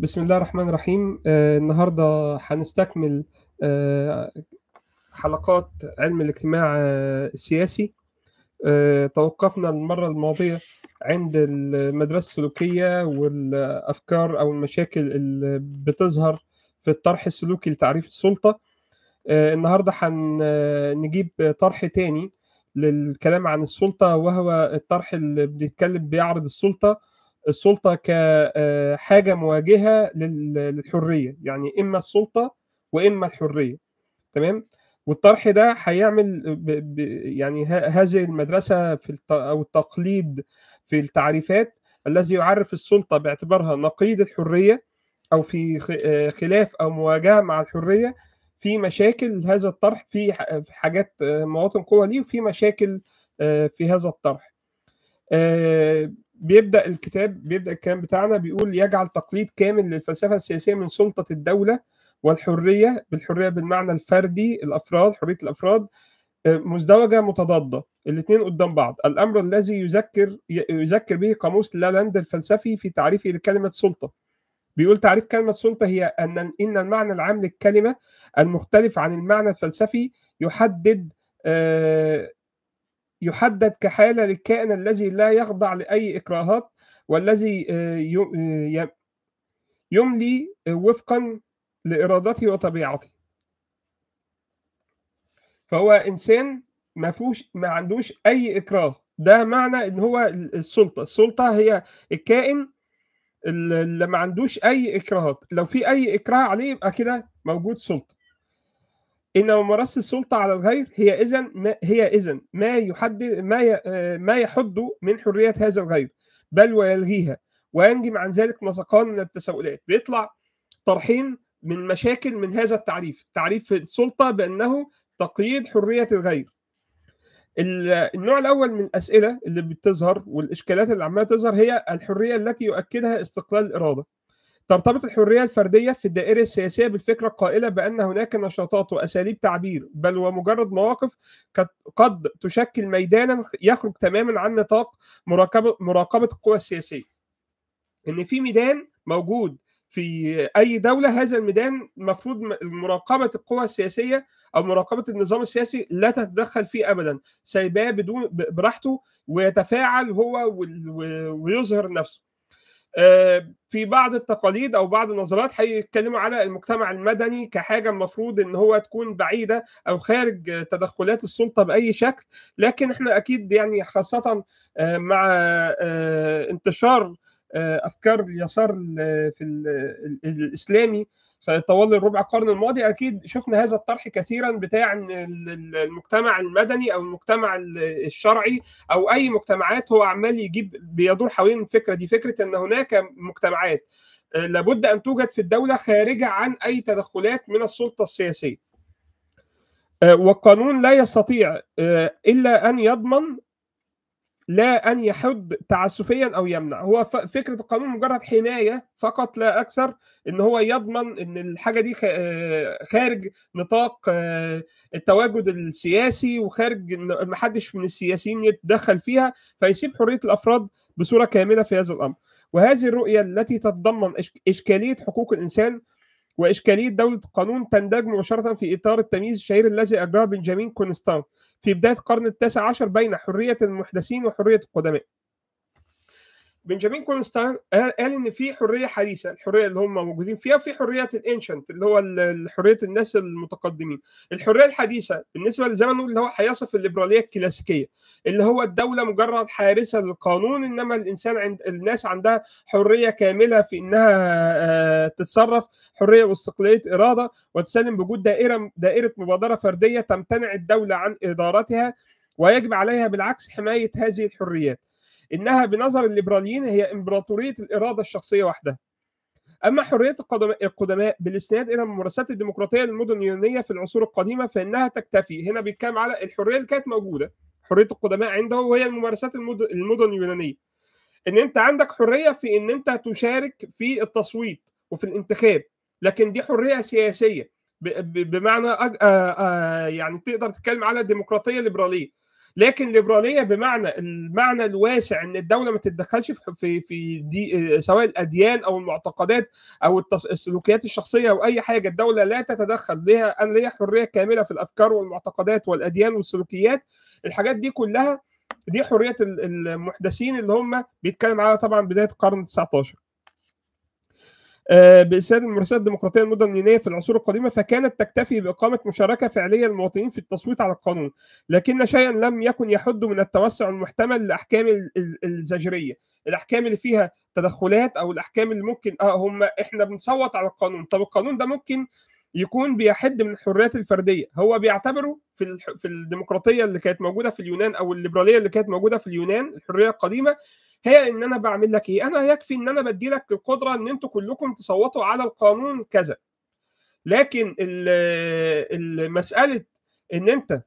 بسم الله الرحمن الرحيم آه، النهارده هنستكمل آه، حلقات علم الاجتماع آه، السياسي توقفنا المرة الماضية عند المدرسة السلوكية والأفكار أو المشاكل اللي بتظهر في الطرح السلوكي لتعريف السلطة النهارده هنجيب طرح تاني للكلام عن السلطة وهو الطرح اللي بيتكلم بيعرض السلطة السلطه كحاجه آه، مواجهه للحريه يعني اما السلطه واما الحريه تمام والطرح ده هيعمل ب ب يعني هذه المدرسه في الت او التقليد في التعريفات الذي يعرف السلطه باعتبارها نقيض الحريه او في آه، خلاف او مواجهه مع الحريه في مشاكل هذا الطرح في حاجات آه، مواطن قوه ليه وفي مشاكل في هذا الطرح بيبدا الكتاب بيبدا الكلام بتاعنا بيقول يجعل تقليد كامل للفلسفه السياسيه من سلطه الدوله والحريه بالحريه بالمعنى الفردي الافراد حريه الافراد آه، مزدوجه متضاده الاثنين قدام بعض الامر الذي يذكر يذكر به قاموس لالاند الفلسفي في تعريفه لكلمه سلطه بيقول تعريف كلمه سلطه هي ان ان المعنى العام للكلمه المختلف عن المعنى الفلسفي يحدد آه، يحدد كحالة للكائن الذي لا يخضع لأي إكراهات والذي آه، آه، يملي آه، وفقا لإرادته وطبيعته فهو إنسان ما فيهوش ما عندوش أي إكراه ده معنى إن هو السلطة السلطة هي الكائن اللي ما عندوش أي إكراهات لو في أي إكراه عليه يبقى كده موجود سلطة ان ممارسه السلطة على الغير هي إذا ما هي إذا ما يحدد ما آه، ما يحد من حرية هذا الغير بل ويلغيها وينجم عن ذلك نسقان من التساؤلات بيطلع طرحين من مشاكل من هذا التعريف تعريف السلطة بأنه تقييد حرية الغير النوع الأول من الأسئلة اللي بتظهر والإشكالات اللي عمالة تظهر هي الحرية التي يؤكدها استقلال الإرادة ترتبط الحريه الفرديه في الدائره السياسيه بالفكره القائله بان هناك نشاطات واساليب تعبير بل ومجرد مواقف قد تشكل ميدانا يخرج تماما عن نطاق مراقبه مراقبه القوى السياسيه. ان في ميدان موجود في اي دوله هذا الميدان المفروض مراقبه القوى السياسيه او مراقبه النظام السياسي لا تتدخل فيه ابدا سايباه بدون براحته ويتفاعل هو ويظهر نفسه آه، في بعض التقاليد او بعض النظريات هيتكلموا على المجتمع المدني كحاجه المفروض ان هو تكون بعيده او خارج تدخلات السلطه باي شكل لكن احنا اكيد يعني خاصه آه، مع آه، انتشار افكار اليسار في الاسلامي سنه طوال الربع القرن الماضي اكيد شفنا هذا الطرح كثيرا بتاع ان المجتمع المدني او المجتمع الشرعي او اي مجتمعات هو عمال يجيب بيدور حوالين الفكره دي فكره ان هناك مجتمعات آه، لابد ان توجد في الدوله خارجه عن اي تدخلات من السلطه السياسيه آه، والقانون لا يستطيع آه، الا ان يضمن لا ان يحد تعسفيا او يمنع هو فكره القانون مجرد حمايه فقط لا اكثر ان هو يضمن ان الحاجه دي آه، خارج نطاق آه، التواجد السياسي وخارج ان ما حدش من السياسيين يتدخل فيها فيسيب حريه الافراد بصوره كامله في هذا الامر وهذه الرؤيه التي تتضمن اشكاليه حقوق الانسان وإشكالية دولة القانون تندرج مباشرة في إطار التمييز الشهير الذي أجراه بنجامين كونستان في بداية القرن التاسع عشر بين حرية المحدثين وحرية القدماء بنجامين كونستان قال ان في حريه حديثه الحريه اللي هم موجودين فيها في حريه الانشنت اللي هو حريه الناس المتقدمين الحريه الحديثه بالنسبه لزمنه اللي هو هيصف الليبراليه الكلاسيكيه اللي هو الدوله مجرد حارسه للقانون انما الانسان عند الناس عندها حريه كامله في انها آه، تتصرف حريه واستقلاليه اراده وتسلم بوجود دائره دائره مبادره فرديه تمتنع الدوله عن ادارتها ويجب عليها بالعكس حمايه هذه الحريات انها بنظر الليبراليين هي امبراطوريه الاراده الشخصيه وحدها اما حريه القدماء بالاستناد الى الممارسات الديمقراطيه للمدن اليونانيه في العصور القديمه فانها تكتفي هنا بيتكلم على الحريه اللي كانت موجوده حريه القدماء عنده وهي الممارسات المدن اليونانيه ان انت عندك حريه في ان انت تشارك في التصويت وفي الانتخاب لكن دي حريه سياسيه بمعنى آه، آه، يعني تقدر تتكلم على ديمقراطيه ليبراليه لكن ليبراليه بمعنى المعنى الواسع ان الدوله ما تتدخلش في في دي سواء الاديان او المعتقدات او السلوكيات الشخصيه او اي حاجه الدوله لا تتدخل ليها انا ليها حريه كامله في الافكار والمعتقدات والاديان والسلوكيات الحاجات دي كلها دي حريه المحدثين اللي هم بيتكلم على طبعا بدايه القرن ال 19 آه، بإسناد المرسلات الديمقراطية المدن اليونانية في العصور القديمة فكانت تكتفي بإقامة مشاركة فعلية للمواطنين في التصويت على القانون لكن شيئا لم يكن يحد من التوسع المحتمل لأحكام الزجرية الأحكام اللي فيها تدخلات أو الأحكام اللي ممكن آه هم إحنا بنصوت على القانون طب القانون ده ممكن يكون بيحد من الحريات الفرديه هو بيعتبره في في الديمقراطيه اللي كانت موجوده في اليونان او الليبراليه اللي كانت موجوده في اليونان الحريه القديمه هي ان انا بعمل لك ايه انا يكفي ان انا بدي لك القدره ان انتوا كلكم تصوتوا على القانون كذا لكن مساله ان انت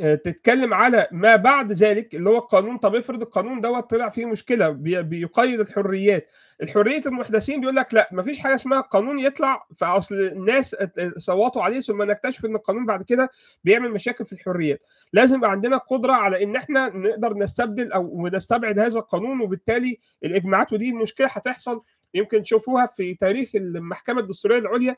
آه، تتكلم على ما بعد ذلك اللي هو القانون طب افرض القانون دوت طلع فيه مشكله بيقيد الحريات الحريه المحدثين بيقول لك لا ما فيش حاجه اسمها قانون يطلع فاصل الناس صوتوا عليه ثم نكتشف ان القانون بعد كده بيعمل مشاكل في الحريات لازم يبقى عندنا قدره على ان احنا نقدر نستبدل او نستبعد هذا القانون وبالتالي الاجماعات ودي مشكله هتحصل يمكن تشوفوها في تاريخ المحكمه الدستوريه العليا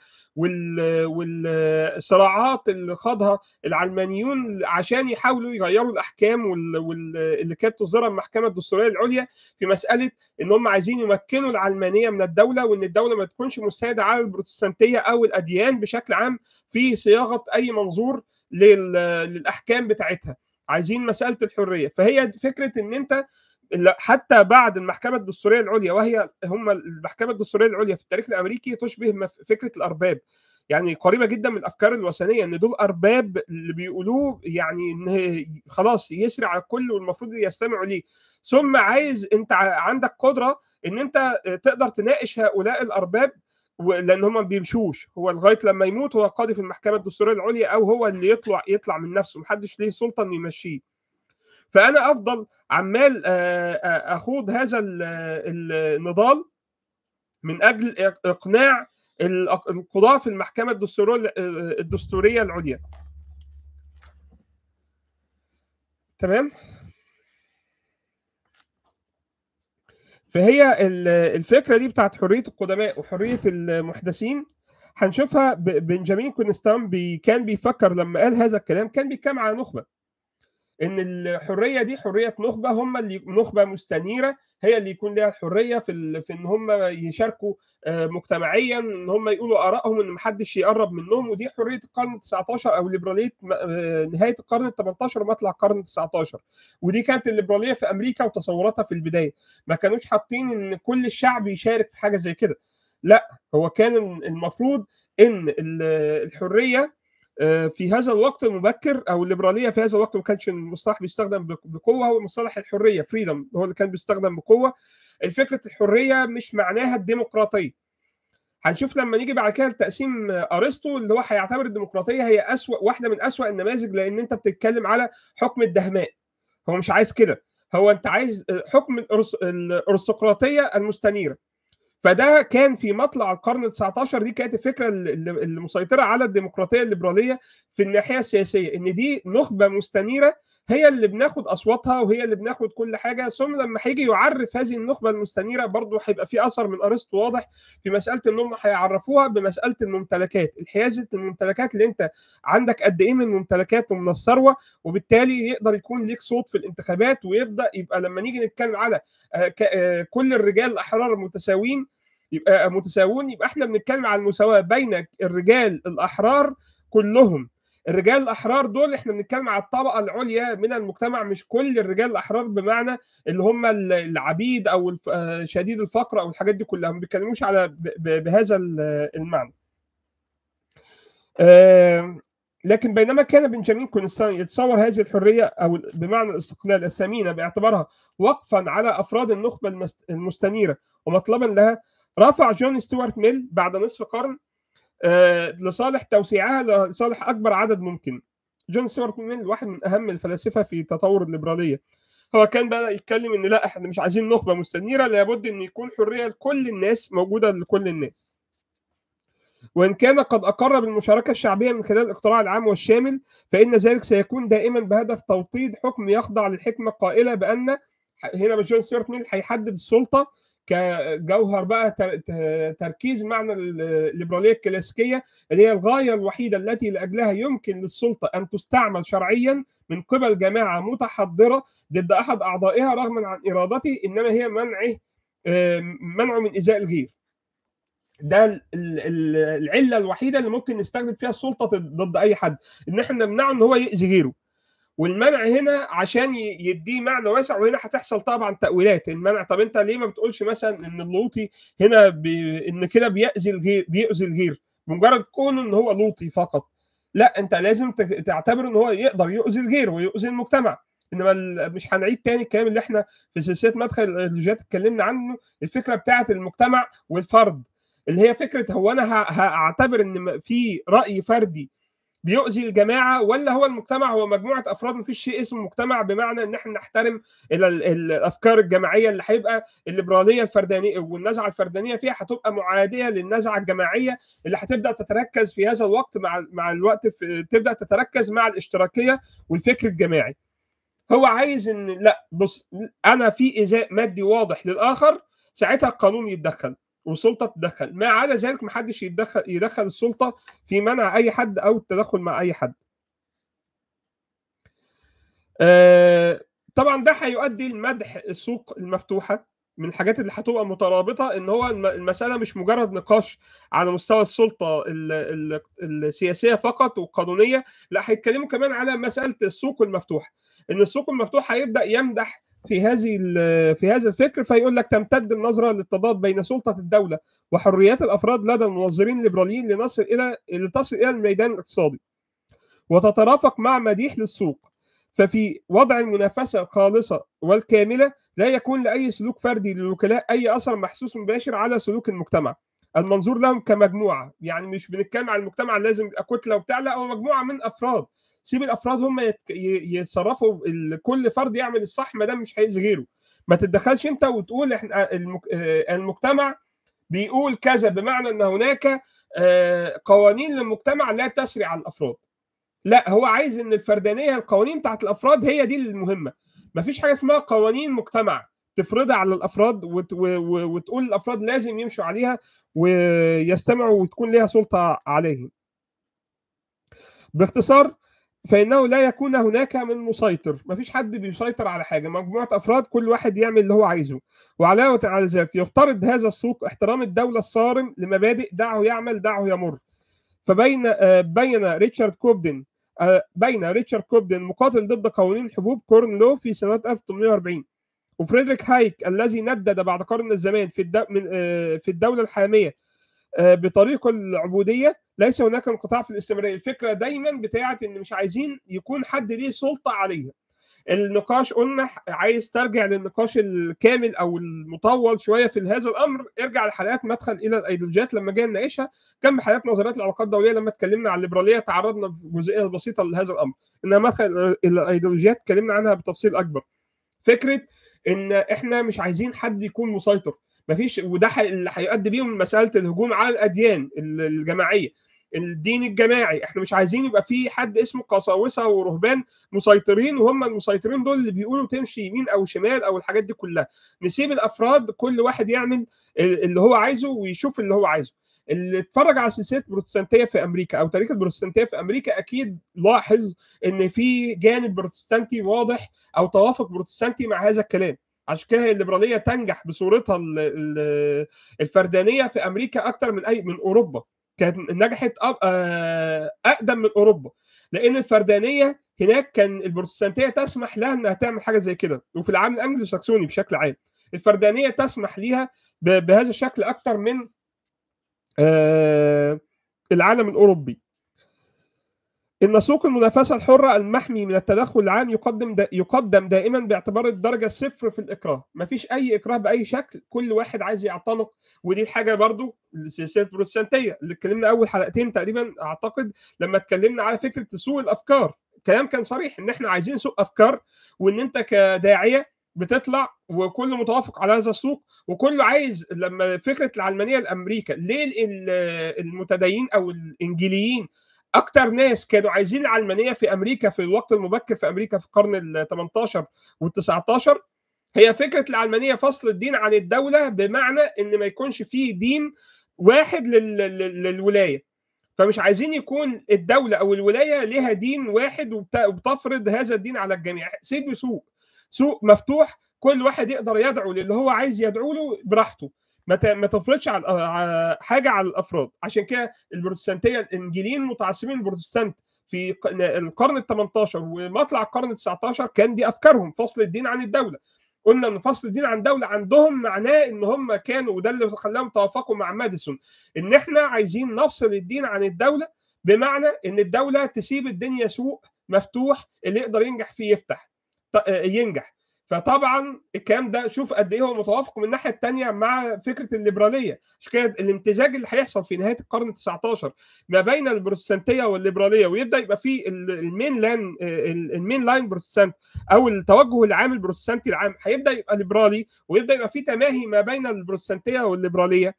والصراعات اللي خاضها العلمانيون عشان يحاولوا يغيروا الاحكام واللي كانت تصدرها المحكمه الدستوريه العليا في مساله ان هم عايزين يمكنوا العلمانيه من الدوله وان الدوله ما تكونش مستعده على البروتستانتيه او الاديان بشكل عام في صياغه اي منظور للاحكام بتاعتها عايزين مساله الحريه فهي فكره ان انت حتى بعد المحكمه الدستوريه العليا وهي هم المحكمه الدستوريه العليا في التاريخ الامريكي تشبه فكره الارباب يعني قريبه جدا من الافكار الوثنيه ان دول ارباب اللي بيقولوه يعني ان خلاص يسري على الكل والمفروض يستمعوا ليه ثم عايز انت عندك قدره ان انت تقدر تناقش هؤلاء الارباب لان هم ما بيمشوش هو لغايه لما يموت هو قاضي في المحكمه الدستوريه العليا او هو اللي يطلع يطلع من نفسه محدش ليه سلطه انه يمشيه فانا افضل عمال آه، آه، اخوض هذا النضال من اجل اقناع القضاه في المحكمه الدستوريه العليا تمام فهي الفكره دي بتاعت حريه القدماء وحريه المحدثين هنشوفها بنجامين كونستان بي كان بيفكر لما قال هذا الكلام كان بيتكلم على نخبه ان الحريه دي حريه نخبه هم اللي نخبه مستنيره هي اللي يكون لها الحريه في ال... في ان هم يشاركوا آه، مجتمعيا ان هم يقولوا ارائهم ان محدش يقرب منهم ودي حريه القرن ال 19 او ليبراليه آه، نهايه القرن ال 18 ومطلع القرن ال 19 ودي كانت الليبراليه في امريكا وتصوراتها في البدايه ما كانوش حاطين ان كل الشعب يشارك في حاجه زي كده لا هو كان المفروض ان الحريه آه، في هذا الوقت المبكر او الليبراليه في هذا الوقت ما كانش المصطلح بيستخدم بقوه هو مصطلح الحريه فريدم هو اللي كان بيستخدم بقوه الفكره الحريه مش معناها الديمقراطيه هنشوف لما نيجي بعد كده لتقسيم ارسطو اللي هو هيعتبر الديمقراطيه هي اسوأ واحده من اسوأ النماذج لان انت بتتكلم على حكم الدهماء هو مش عايز كده هو انت عايز آه، حكم الارستقراطيه المستنيره فده كان في مطلع القرن ال19 دي كانت الفكره اللي مسيطره على الديمقراطيه الليبراليه في الناحيه السياسيه ان دي نخبه مستنيره هي اللي بناخد اصواتها وهي اللي بناخد كل حاجه ثم لما هيجي يعرف هذه النخبه المستنيره برضه هيبقى في اثر من ارسطو واضح في مساله ان هم هيعرفوها بمساله الممتلكات الحيازه الممتلكات اللي انت عندك قد ايه من ممتلكات ومن الثروه وبالتالي يقدر يكون ليك صوت في الانتخابات ويبدا يبقى لما نيجي نتكلم على آه، آه، كل الرجال الاحرار متساويين يبقى متساوون يبقى احنا بنتكلم على المساواه بين الرجال الاحرار كلهم الرجال الاحرار دول احنا بنتكلم على الطبقه العليا من المجتمع مش كل الرجال الاحرار بمعنى اللي هم العبيد او آه، شديد الفقر او الحاجات دي كلها ما بيتكلموش على بهذا المعنى لكن بينما كان بنجامين كونستان يتصور هذه الحرية أو بمعنى الاستقلال الثمينة باعتبارها وقفا على أفراد النخبة المستنيرة ومطلبا لها رفع جون ستيوارت ميل بعد نصف قرن آه، لصالح توسيعها لصالح اكبر عدد ممكن جون ستيوارت ميل واحد من اهم الفلاسفه في تطور الليبراليه هو كان بقى يتكلم ان لا احنا مش عايزين نخبه مستنيره لابد ان يكون حريه لكل الناس موجوده لكل الناس وإن كان قد أقر بالمشاركة الشعبية من خلال الاقتراع العام والشامل فإن ذلك سيكون دائما بهدف توطيد حكم يخضع للحكمة القائلة بأن هنا جون ستيوارت ميل هيحدد السلطة كجوهر بقى تركيز معنى الليبراليه الكلاسيكيه اللي هي الغايه الوحيده التي لاجلها يمكن للسلطه ان تستعمل شرعيا من قبل جماعه متحضره ضد احد اعضائها رغما عن ارادته انما هي منعه آه، منعه من ايذاء الغير. ده العله الوحيده اللي ممكن نستخدم فيها السلطه ضد اي حد ان احنا نمنعه ان هو ياذي غيره والمنع هنا عشان يديه معنى واسع وهنا هتحصل طبعا تاويلات المنع طب انت ليه ما بتقولش مثلا ان اللوطي هنا بي ان كده بيأذي الغير بيأذي الغير بمجرد كون ان هو لوطي فقط لا انت لازم تعتبر ان هو يقدر يؤذي الغير ويؤذي المجتمع انما مش هنعيد تاني الكلام اللي احنا في سلسله مدخل الايديولوجيات اتكلمنا عنه الفكره بتاعه المجتمع والفرد اللي هي فكره هو انا هعتبر ان في راي فردي بيؤذي الجماعه ولا هو المجتمع هو مجموعه افراد مفيش شيء اسمه مجتمع بمعنى ان احنا نحترم الافكار الجماعيه اللي هيبقى الليبراليه الفردانيه والنزعه الفردانيه فيها هتبقى معاديه للنزعه الجماعيه اللي هتبدا تتركز في هذا الوقت مع مع الوقت في تبدا تتركز مع الاشتراكيه والفكر الجماعي. هو عايز ان لا بص انا في ايذاء مادي واضح للاخر ساعتها القانون يتدخل والسلطه تتدخل ما عدا ذلك محدش يتدخل يدخل السلطه في منع اي حد او التدخل مع اي حد آه طبعا ده هيؤدي لمدح السوق المفتوحه من الحاجات اللي هتبقى مترابطه ان هو المساله مش مجرد نقاش على مستوى السلطه السياسيه فقط والقانونيه لا هيتكلموا كمان على مساله السوق المفتوح ان السوق المفتوح هيبدا يمدح في هذه في هذا الفكر فيقول لك تمتد النظره للتضاد بين سلطه الدوله وحريات الافراد لدى المنظرين الليبراليين لنصل الى لتصل الى الميدان الاقتصادي وتترافق مع مديح للسوق ففي وضع المنافسه الخالصه والكامله لا يكون لاي سلوك فردي للوكلاء اي اثر محسوس مباشر على سلوك المجتمع المنظور لهم كمجموعه يعني مش بنتكلم على المجتمع لازم يبقى كتله وبتاع لا هو مجموعه من افراد سيب الافراد هم يتصرفوا كل فرد يعمل الصح ما دام مش هيأذي غيره ما تتدخلش انت وتقول احنا آه، آه، المجتمع بيقول كذا بمعنى ان هناك آه، قوانين للمجتمع لا تسري على الافراد لا هو عايز ان الفردانيه القوانين بتاعت الافراد هي دي المهمه مفيش حاجه اسمها قوانين مجتمع تفرضها على الافراد وت... وتقول الافراد لازم يمشوا عليها ويستمعوا وتكون ليها سلطه عليهم باختصار فانه لا يكون هناك من مسيطر مفيش حد بيسيطر على حاجه مجموعه افراد كل واحد يعمل اللي هو عايزه وعلاوه على ذلك يفترض هذا السوق احترام الدوله الصارم لمبادئ دعه يعمل دعه يمر فبين آه، بين ريتشارد كوبدن آه، بين ريتشارد كوبدن مقاتل ضد قوانين الحبوب لو في سنه 1840 وفريدريك هايك الذي ندد بعد قرن الزمان في آه، في الدوله الحاميه بطريق العبوديه ليس هناك انقطاع في الاستمراريه الفكره دايما بتاعه ان مش عايزين يكون حد ليه سلطه عليها النقاش قلنا عايز ترجع للنقاش الكامل او المطول شويه في هذا الامر ارجع لحلقات مدخل الى الايديولوجيات لما جينا نناقشها جنب حلقات نظريات العلاقات الدوليه لما اتكلمنا عن الليبراليه تعرضنا في بسيطه لهذا الامر انما مدخل الى الايديولوجيات اتكلمنا عنها بتفصيل اكبر فكره ان احنا مش عايزين حد يكون مسيطر مفيش وده اللي هيؤدي بيهم مساله الهجوم على الاديان الجماعيه الدين الجماعي احنا مش عايزين يبقى في حد اسمه قساوسه ورهبان مسيطرين وهم المسيطرين دول اللي بيقولوا تمشي يمين او شمال او الحاجات دي كلها نسيب الافراد كل واحد يعمل اللي هو عايزه ويشوف اللي هو عايزه اللي اتفرج على سلسله بروتستانتيه في امريكا او تاريخ البروتستانتيه في امريكا اكيد لاحظ ان في جانب بروتستانتي واضح او توافق بروتستانتي مع هذا الكلام عشان كده الليبراليه تنجح بصورتها الفردانيه في امريكا اكتر من اي من اوروبا كانت نجحت آه، اقدم من اوروبا لان الفردانيه هناك كان البروتستانتيه تسمح لها انها تعمل حاجه زي كده وفي العالم الانجلو ساكسوني بشكل عام الفردانيه تسمح ليها بهذا الشكل اكثر من آه، العالم الاوروبي إن سوق المنافسة الحرة المحمي من التدخل العام يقدم دا يقدم دائما باعتبار الدرجة صفر في الإكراه، مفيش أي إكراه بأي شكل، كل واحد عايز يعتنق ودي الحاجة برضو السلسلة البروتستانتية اللي اتكلمنا أول حلقتين تقريبا أعتقد لما اتكلمنا على فكرة سوق الأفكار، كلام كان صريح إن إحنا عايزين سوق أفكار وإن أنت كداعية بتطلع وكله متوافق على هذا السوق وكله عايز لما فكره العلمانيه الامريكا ليه المتدينين او الانجيليين اكتر ناس كانوا عايزين العلمانيه في امريكا في الوقت المبكر في امريكا في القرن ال 18 وال 19 هي فكره العلمانيه فصل الدين عن الدوله بمعنى ان ما يكونش فيه دين واحد لل... للولايه فمش عايزين يكون الدوله او الولايه لها دين واحد وبتفرض هذا الدين على الجميع سيب سوق سوق مفتوح كل واحد يقدر يدعو للي هو عايز يدعو له براحته ما تفرضش على حاجه على الافراد عشان كده البروتستانتيه الانجيلين متعصبين البروتستانت في القرن ال 18 ومطلع القرن ال 19 كان دي افكارهم فصل الدين عن الدوله قلنا ان فصل الدين عن الدوله عندهم معناه ان هم كانوا وده اللي خلاهم توافقوا مع ماديسون ان احنا عايزين نفصل الدين عن الدوله بمعنى ان الدوله تسيب الدنيا سوق مفتوح اللي يقدر ينجح فيه يفتح ينجح فطبعا الكلام ده شوف قد ايه هو متوافق من الناحيه الثانيه مع فكره الليبراليه عشان كده الامتزاج اللي هيحصل في نهايه القرن ال19 ما بين البروتستانتيه والليبراليه ويبدا يبقى في المين لان المين لاين بروتستانت او التوجه العام البروتستانتي العام هيبدا يبقى ليبرالي ويبدا يبقى في تماهي ما بين البروتستانتيه والليبراليه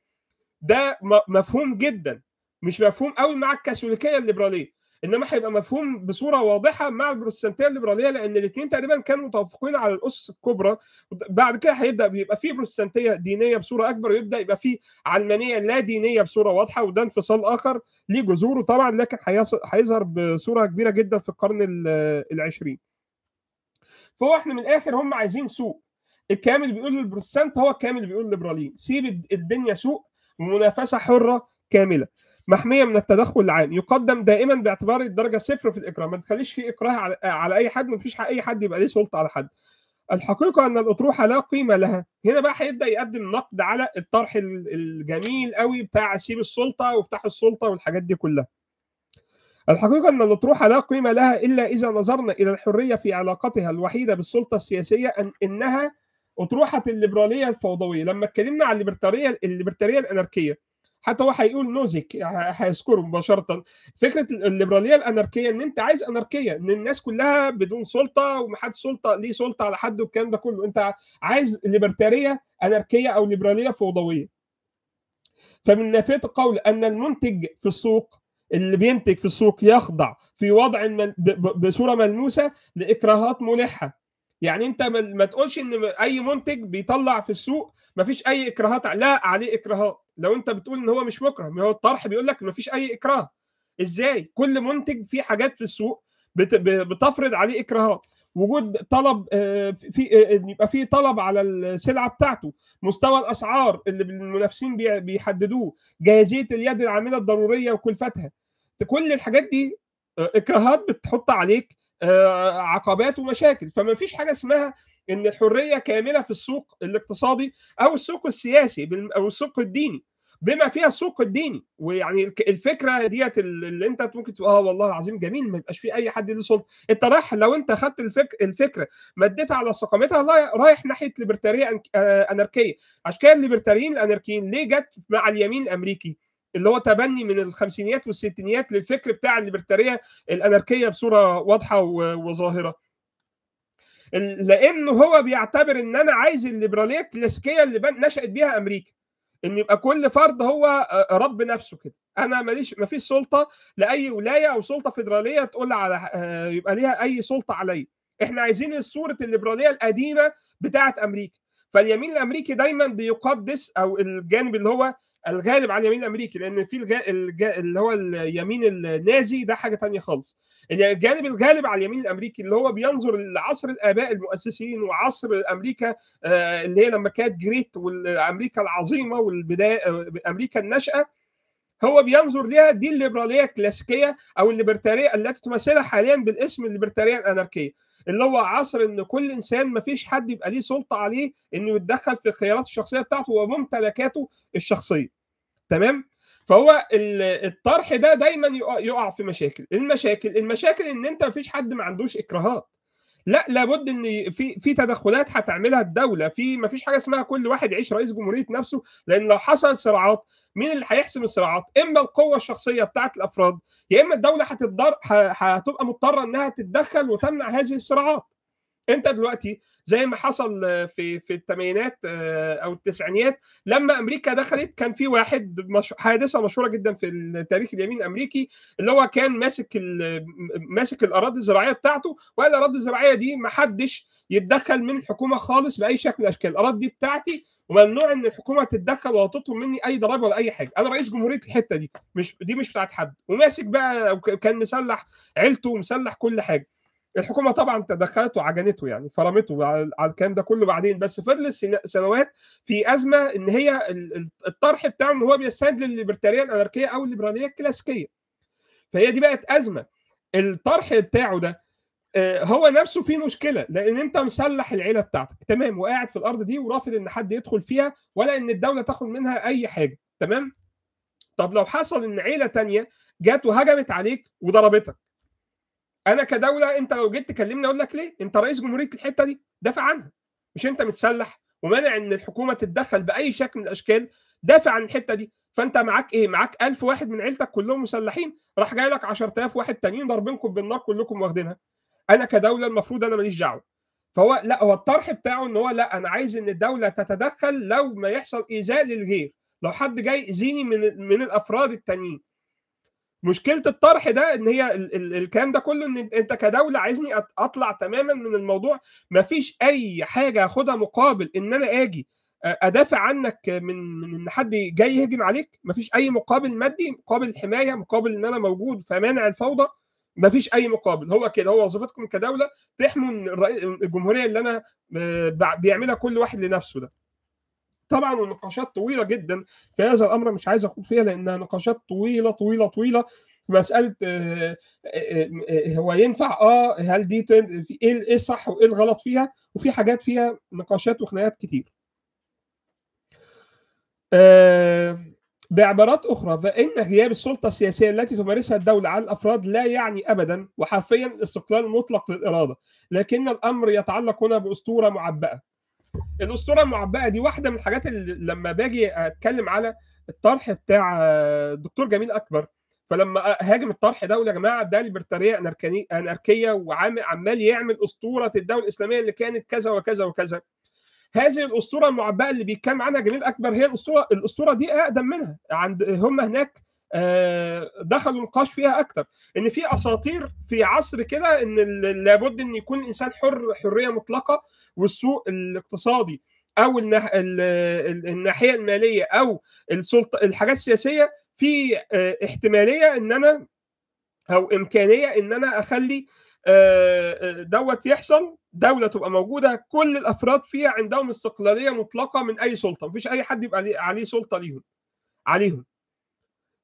ده مفهوم جدا مش مفهوم قوي مع الكاثوليكيه الليبراليه انما هيبقى مفهوم بصوره واضحه مع البروتستانتيه الليبراليه لان الاثنين تقريبا كانوا متوافقين على الاسس الكبرى بعد كده هيبدا بيبقى في بروتستانتيه دينيه بصوره اكبر ويبدا يبقى في علمانيه لا دينيه بصوره واضحه وده انفصال اخر ليه جذوره طبعا لكن هيظهر بصوره كبيره جدا في القرن العشرين فهو احنا من الاخر هم عايزين سوق الكامل بيقول للبروتستانت البروتستانت هو الكامل بيقول الليبراليين سيب الدنيا سوق ومنافسه حره كامله محميه من التدخل العام يقدم دائما باعتبار الدرجه صفر في الاكراه ما تخليش فيه اكراه على, على اي حد ما فيش اي حد يبقى ليه سلطه على حد الحقيقه ان الاطروحه لا قيمه لها هنا بقى هيبدا يقدم نقد على الطرح الجميل قوي بتاع سيب السلطه وافتح السلطه والحاجات دي كلها الحقيقة أن الأطروحة لا قيمة لها إلا إذا نظرنا إلى الحرية في علاقتها الوحيدة بالسلطة السياسية أن إنها أطروحة الليبرالية الفوضوية لما اتكلمنا عن الليبرتارية الليبرتارية الأناركية حتى هو هيقول لوجيك هيذكره مباشره فكره الليبراليه الاناركيه ان انت عايز اناركيه ان الناس كلها بدون سلطه ومحدش سلطه ليه سلطه على حد والكلام ده كله انت عايز ليبرتاريه اناركيه او ليبراليه فوضويه فمن نافيه القول ان المنتج في السوق اللي بينتج في السوق يخضع في وضع بصوره ملموسه لاكراهات ملحه يعني انت ما تقولش ان اي منتج بيطلع في السوق ما فيش اي اكراهات لا عليه اكراهات لو انت بتقول ان هو مش مكره ما هو الطرح بيقول لك ما فيش اي اكراه ازاي كل منتج في حاجات في السوق بتفرض عليه اكراهات وجود طلب آه، في آه، آه، يبقى في طلب على السلعه بتاعته مستوى الاسعار اللي المنافسين بيحددوه جاهزيه اليد العامله الضروريه وكلفتها كل الحاجات دي اكراهات بتحط عليك آه، عقبات ومشاكل فما فيش حاجه اسمها ان الحريه كامله في السوق الاقتصادي او السوق السياسي او السوق الديني بما فيها السوق الديني ويعني الفكره ديت اللي انت ممكن تقول اه والله العظيم جميل ما يبقاش في اي حد له سلطه انت رايح لو انت خدت الفك... الفكره مديتها على سقامتها رايح ناحيه ليبرتاريه اناركيه عشان كده الليبرتاريين الاناركيين ليه جت مع اليمين الامريكي؟ اللي هو تبني من الخمسينيات والستينيات للفكر بتاع الليبرتاريه الاناركيه بصوره واضحه وظاهره لانه هو بيعتبر ان انا عايز الليبراليه الكلاسيكيه اللي نشات بيها امريكا ان يبقى كل فرد هو آه، رب نفسه كده انا ماليش مفيش سلطه لاي ولايه او سلطه فيدراليه تقول على آه، يبقى ليها اي سلطه عليا احنا عايزين الصوره الليبراليه القديمه بتاعه امريكا فاليمين الامريكي دايما بيقدس او الجانب اللي هو الغالب على اليمين الامريكي لان في الجا... الجا... اللي هو اليمين النازي ده حاجه تانية خالص يعني الجانب الغالب على اليمين الامريكي اللي هو بينظر لعصر الاباء المؤسسين وعصر امريكا آه، اللي هي لما كانت جريت والامريكا العظيمه والبدايه آه، امريكا الناشئه هو بينظر ليها دي الليبراليه الكلاسيكيه او الليبرتاريه التي تمثلها حاليا بالاسم الليبرتاريه الاناركيه اللي هو عصر ان كل انسان ما فيش حد يبقى ليه سلطه عليه انه يتدخل في الخيارات الشخصيه بتاعته وممتلكاته الشخصيه تمام فهو الطرح ده دايما يقع في مشاكل المشاكل المشاكل ان انت ما فيش حد ما عندوش اكراهات لا لابد ان في في تدخلات هتعملها الدوله في ما فيش حاجه اسمها كل واحد يعيش رئيس جمهوريه نفسه لان لو حصل صراعات مين اللي هيحسم الصراعات اما القوه الشخصيه بتاعه الافراد يا اما الدوله هتضطر هتبقى مضطره انها تتدخل وتمنع هذه الصراعات انت دلوقتي زي ما حصل في في الثمانينات آه، او التسعينات لما امريكا دخلت كان في واحد مش... حادثه مشهوره جدا في تاريخ اليمين الامريكي اللي هو كان ماسك ال... ماسك الاراضي الزراعيه بتاعته وقال الاراضي الزراعيه دي ما حدش يتدخل من الحكومه خالص باي شكل من الاشكال الاراضي دي بتاعتي وممنوع ان الحكومه تتدخل ولا تطلب مني اي ضرائب ولا اي حاجه انا رئيس جمهوريه الحته دي مش دي مش بتاعت حد وماسك بقى كان مسلح عيلته ومسلح كل حاجه الحكومه طبعا تدخلت وعجنته يعني فرمته على الكلام ده كله بعدين بس فضل سنوات في ازمه ان هي الطرح بتاعه ان هو بيستند للليبرتاريه الاناركيه او الليبراليه الكلاسيكيه فهي دي بقت ازمه الطرح بتاعه ده آه، هو نفسه فيه مشكله لان انت مسلح العيله بتاعتك تمام وقاعد في الارض دي ورافض ان حد يدخل فيها ولا ان الدوله تاخد منها اي حاجه تمام طب لو حصل ان عيله تانية جت وهجمت عليك وضربتك انا كدوله انت لو جيت تكلمني اقول لك ليه انت رئيس جمهوريه الحته دي دافع عنها مش انت متسلح ومانع ان الحكومه تتدخل باي شكل من الاشكال دافع عن الحته دي فانت معاك ايه معاك 1000 واحد من عيلتك كلهم مسلحين راح جاي لك 10000 واحد تانيين ضاربينكم بالنار كلكم واخدينها انا كدوله المفروض انا ماليش دعوه فهو لا هو الطرح بتاعه ان هو لا انا عايز ان الدوله تتدخل لو ما يحصل ايذاء للغير لو حد جاي يأذيني من من الافراد التانيين مشكله الطرح ده ان هي الكلام ده كله ان انت كدوله عايزني اطلع تماما من الموضوع مفيش اي حاجه اخدها مقابل ان انا اجي ادافع عنك من من ان حد جاي يهجم عليك مفيش اي مقابل مادي مقابل حمايه مقابل ان انا موجود فمانع الفوضى مفيش اي مقابل هو كده هو وظيفتكم كدوله تحموا الجمهوريه اللي انا بيعملها كل واحد لنفسه ده طبعا ونقاشات طويله جدا في هذا الامر مش عايز اخوض فيها لانها نقاشات طويله طويله طويله مساله آه، آه، آه، هو ينفع اه هل دي ايه ايه الصح وايه الغلط فيها وفي حاجات فيها نقاشات وخناقات كتير. بعبارات أخرى فإن غياب السلطة السياسية التي تمارسها الدولة على الأفراد لا يعني أبدا وحرفيا الاستقلال المطلق للإرادة لكن الأمر يتعلق هنا بأسطورة معبأة الاسطوره المعبأه دي واحده من الحاجات اللي لما باجي اتكلم على الطرح بتاع الدكتور جميل اكبر فلما هاجم الطرح ده يا جماعه ده ليبرتاريه اناركيه وعمال يعمل اسطوره الدوله الاسلاميه اللي كانت كذا وكذا وكذا هذه الاسطوره المعبأه اللي بيتكلم عنها جميل اكبر هي الاسطوره الاسطوره دي اقدم منها عند هم هناك آه، دخلوا نقاش فيها اكتر ان في اساطير في عصر كده ان لابد ان يكون الانسان حر حريه مطلقه والسوق الاقتصادي او الناحيه الماليه او السلطه الحاجات السياسيه في آه، احتماليه ان انا او امكانيه ان انا اخلي آه، دوت يحصل دوله تبقى موجوده كل الافراد فيها عندهم استقلاليه مطلقه من اي سلطه مفيش اي حد يبقى عليه سلطه ليهم عليهم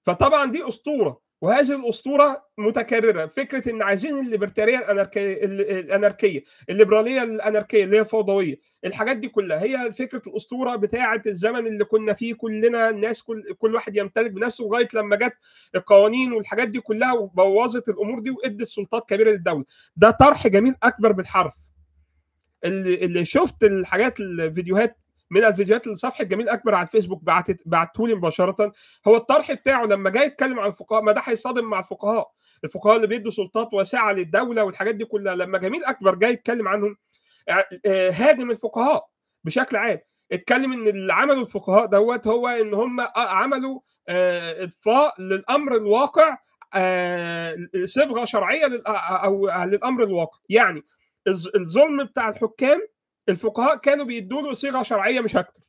فطبعا دي اسطوره وهذه الاسطوره متكرره فكره ان عايزين الليبرتاريه الاناركيه الليبراليه الاناركيه اللي هي فوضويه الحاجات دي كلها هي فكره الاسطوره بتاعه الزمن اللي كنا فيه كلنا الناس كل, كل واحد يمتلك بنفسه لغايه لما جت القوانين والحاجات دي كلها وبوظت الامور دي وادت سلطات كبيره للدوله ده طرح جميل اكبر بالحرف اللي, اللي شفت الحاجات الفيديوهات من الفيديوهات لصفحه جميل اكبر على الفيسبوك بعتت بعته لي مباشره هو الطرح بتاعه لما جاي يتكلم عن الفقهاء ما ده هيصادم مع الفقهاء الفقهاء اللي بيدوا سلطات واسعه للدوله والحاجات دي كلها لما جميل اكبر جاي يتكلم عنهم آه، آه، هاجم الفقهاء بشكل عام اتكلم ان اللي عمله الفقهاء دوت هو ان هم آه، عملوا اضفاء للامر الواقع صبغه شرعيه او للامر الواقع يعني الظلم بتاع الحكام الفقهاء كانوا بيدوا له صيغه شرعيه مش اكتر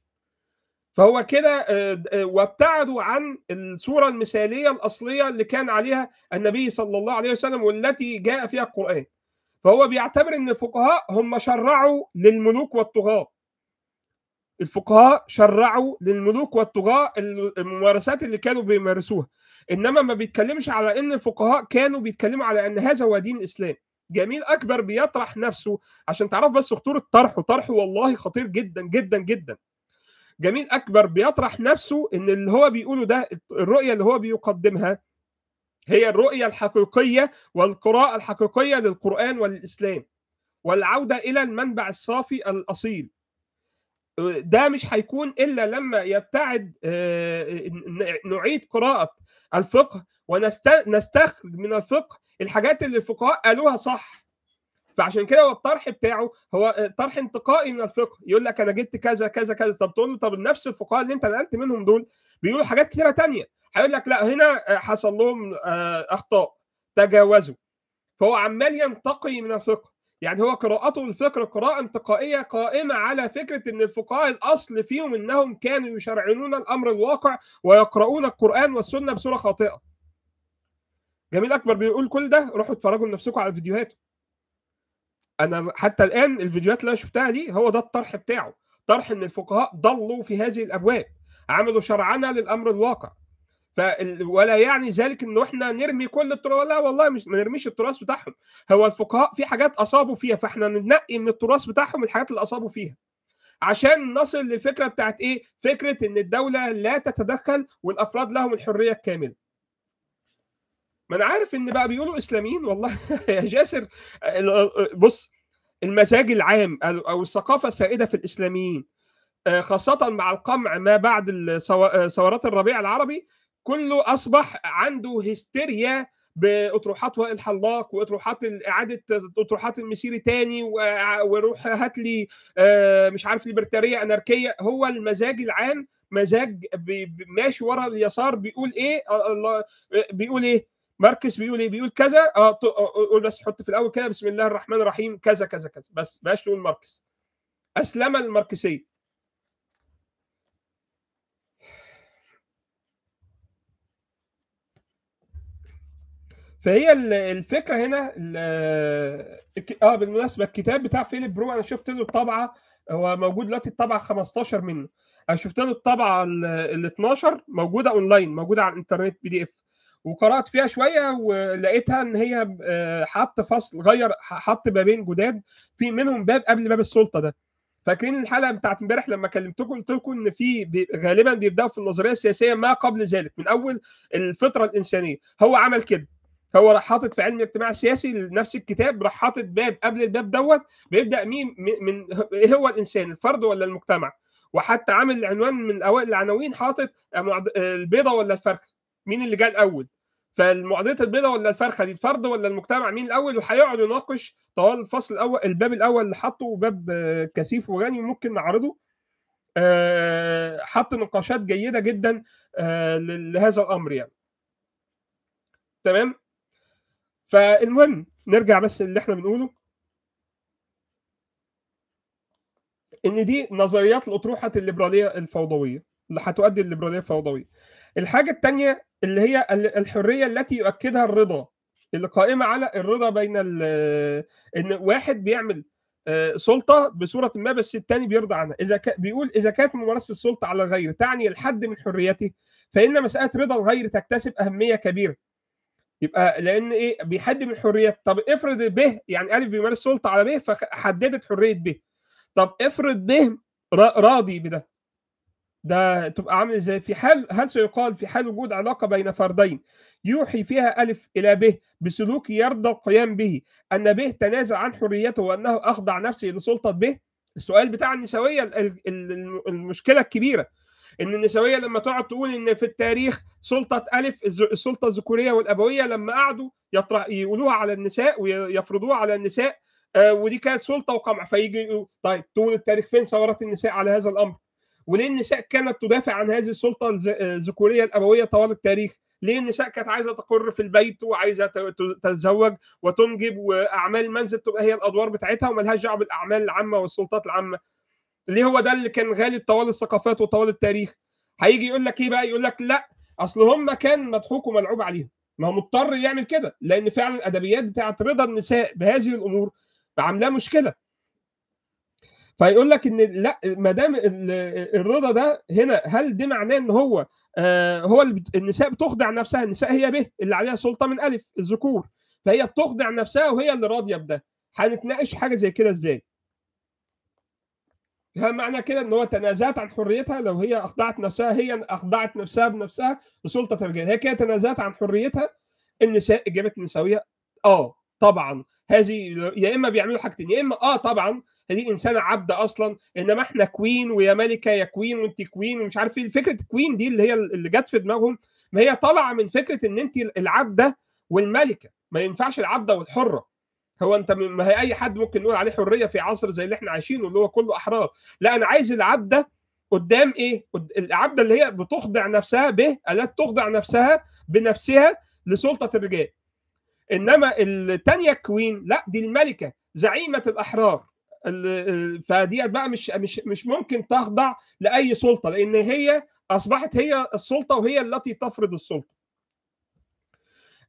فهو كده آه، آه، وابتعدوا عن الصورة المثالية الأصلية اللي كان عليها النبي صلى الله عليه وسلم والتي جاء فيها القرآن فهو بيعتبر أن الفقهاء هم شرعوا للملوك والطغاة الفقهاء شرعوا للملوك والطغاة الممارسات اللي كانوا بيمارسوها إنما ما بيتكلمش على أن الفقهاء كانوا بيتكلموا على أن هذا هو دين الإسلام جميل اكبر بيطرح نفسه عشان تعرف بس خطوره طرحه طرحه والله خطير جدا جدا جدا جميل اكبر بيطرح نفسه ان اللي هو بيقوله ده الرؤيه اللي هو بيقدمها هي الرؤيه الحقيقيه والقراءه الحقيقيه للقران والاسلام والعوده الى المنبع الصافي الاصيل ده مش هيكون الا لما يبتعد آه، نعيد قراءه الفقه ونستخرج من الفقه الحاجات اللي الفقهاء قالوها صح فعشان كده هو الطرح بتاعه هو طرح انتقائي من الفقه يقول لك انا جبت كذا كذا كذا طب تقول له طب نفس الفقهاء اللي انت نقلت منهم دول بيقولوا حاجات كثيره تانية هيقول لك لا هنا حصل لهم آه، اخطاء تجاوزوا فهو عمال ينتقي من الفقه يعني هو قراءته للفقه قراءة انتقائية قائمة على فكرة أن الفقهاء الأصل فيهم أنهم كانوا يشرعون الأمر الواقع ويقرؤون القرآن والسنة بصورة خاطئة جميل اكبر بيقول كل ده روحوا اتفرجوا لنفسكم على فيديوهاته انا حتى الان الفيديوهات اللي انا شفتها دي هو ده الطرح بتاعه طرح ان الفقهاء ضلوا في هذه الابواب عملوا شرعنه للامر الواقع فال... ولا يعني ذلك انه احنا نرمي كل التراث لا والله مش ما نرميش التراث بتاعهم هو الفقهاء في حاجات اصابوا فيها فاحنا ننقي من التراث بتاعهم الحاجات اللي اصابوا فيها عشان نصل للفكره بتاعت ايه فكره ان الدوله لا تتدخل والافراد لهم الحريه الكامله ما انا عارف ان بقى بيقولوا اسلاميين والله يا جاسر بص المزاج العام او الثقافه السائده في الاسلاميين آه، خاصه مع القمع ما بعد آه، ثورات الربيع العربي كله اصبح عنده هستيريا باطروحات وائل حلاق واطروحات اعاده اطروحات المسيري تاني وروح هات لي آه، مش عارف ليبرتاريه اناركيه هو المزاج العام مزاج ماشي ورا اليسار بيقول ايه بيقول ايه ماركس بيقول ايه بيقول كذا آه،, آه،, اه قول بس حط في الاول كده بسم الله الرحمن الرحيم كذا كذا كذا بس بلاش تقول ماركس اسلم الماركسيه فهي الفكره هنا اه بالمناسبه الكتاب بتاع فيليب برو انا شفت له الطبعه هو موجود دلوقتي الطبعه 15 منه انا شفت له الطبعه ال 12 موجوده اونلاين موجوده على الانترنت بي دي اف وقرات فيها شويه ولقيتها ان هي آه، حط فصل غير حط بابين جداد في منهم باب قبل باب السلطه ده فاكرين الحلقه بتاعت امبارح لما كلمتكم قلت لكم ان في غالبا بيبداوا في النظريه السياسيه ما قبل ذلك من اول الفطره الانسانيه هو عمل كده هو راح حاطط في علم الاجتماع السياسي نفس الكتاب راح حاطط باب قبل الباب دوت بيبدا مين من ايه هو الانسان الفرد ولا المجتمع وحتى عامل عنوان من اوائل العناوين حاطط البيضه ولا الفرخه مين اللي جه الاول فالمعضله البيضاء ولا الفرخه دي الفرد ولا المجتمع مين الاول وهيقعد يناقش طوال الفصل الاول الباب الاول اللي حطه باب آه، كثيف وغني وممكن نعرضه آه، حط نقاشات جيده جدا آه، لهذا الامر يعني تمام فالمهم نرجع بس اللي احنا بنقوله ان دي نظريات الاطروحه الليبراليه الفوضويه اللي هتؤدي الليبراليه الفوضويه الحاجه الثانيه اللي هي الحريه التي يؤكدها الرضا اللي قائمه على الرضا بين ان واحد بيعمل آه، سلطه بصوره ما بس الثاني بيرضى عنها اذا ك... بيقول اذا كانت ممارسه السلطه على الغير تعني الحد من حريته فان مساله رضا الغير تكتسب اهميه كبيره يبقى لان ايه بيحد من حريته طب افرض ب يعني الف بيمارس سلطه على ب فحددت حريه ب طب افرض ب راضي بده ده تبقى عامل ازاي في حال هل سيقال في حال وجود علاقه بين فردين يوحي فيها الف الى ب بسلوك يرضى القيام به ان ب تنازع عن حريته وانه اخضع نفسه لسلطه ب السؤال بتاع النسويه المشكله الكبيره ان النسويه لما تقعد تقول ان في التاريخ سلطه الف السلطه الذكوريه والابويه لما قعدوا يقولوها على النساء ويفرضوها على النساء آه، ودي كانت سلطه وقمع فيجي طيب طول التاريخ فين ثورات النساء على هذا الامر وليه النساء كانت تدافع عن هذه السلطه آه، الذكوريه الابويه طوال التاريخ ليه النساء كانت عايزه تقر في البيت وعايزه تتزوج وتنجب واعمال المنزل تبقى هي الادوار بتاعتها وملهاش دعوه بالاعمال العامه والسلطات العامه ليه هو ده اللي كان غالب طوال الثقافات وطوال التاريخ هيجي يقول لك ايه بقى يقول لك لا اصل هم كان مضحوك وملعوب عليهم ما هو مضطر يعمل كده لان فعلا الادبيات بتاعت رضا النساء بهذه الامور عاملاه مشكله فيقول لك ان لا ما دام الرضا ده هنا هل ده معناه ان هو آه هو النساء بتخضع نفسها النساء هي به اللي عليها سلطه من الف الذكور فهي بتخضع نفسها وهي اللي راضيه بده هنتناقش حاجه زي كده ازاي هل معنى كده ان هو تنازعت عن حريتها لو هي اخضعت نفسها هي اخضعت نفسها بنفسها لسلطه الرجال هي كده تنازعت عن حريتها النساء اجابه النسويه اه طبعا هذه يا اما بيعملوا حاجتين يا اما اه طبعا دي انسانه عبده اصلا انما احنا كوين ويا ملكه يا كوين وانت كوين ومش عارف ايه فكره الكوين دي اللي هي اللي جت في دماغهم ما هي طالعه من فكره ان انت العبده والملكه ما ينفعش العبده والحره هو انت ما هي اي حد ممكن نقول عليه حريه في عصر زي اللي احنا عايشينه اللي هو كله احرار لا انا عايز العبده قدام ايه العبده اللي هي بتخضع نفسها به الات تخضع نفسها بنفسها لسلطه الرجال انما الثانيه الكوين لا دي الملكه زعيمه الاحرار فدي بقى مش مش مش ممكن تخضع لاي سلطه لان هي اصبحت هي السلطه وهي التي تفرض السلطه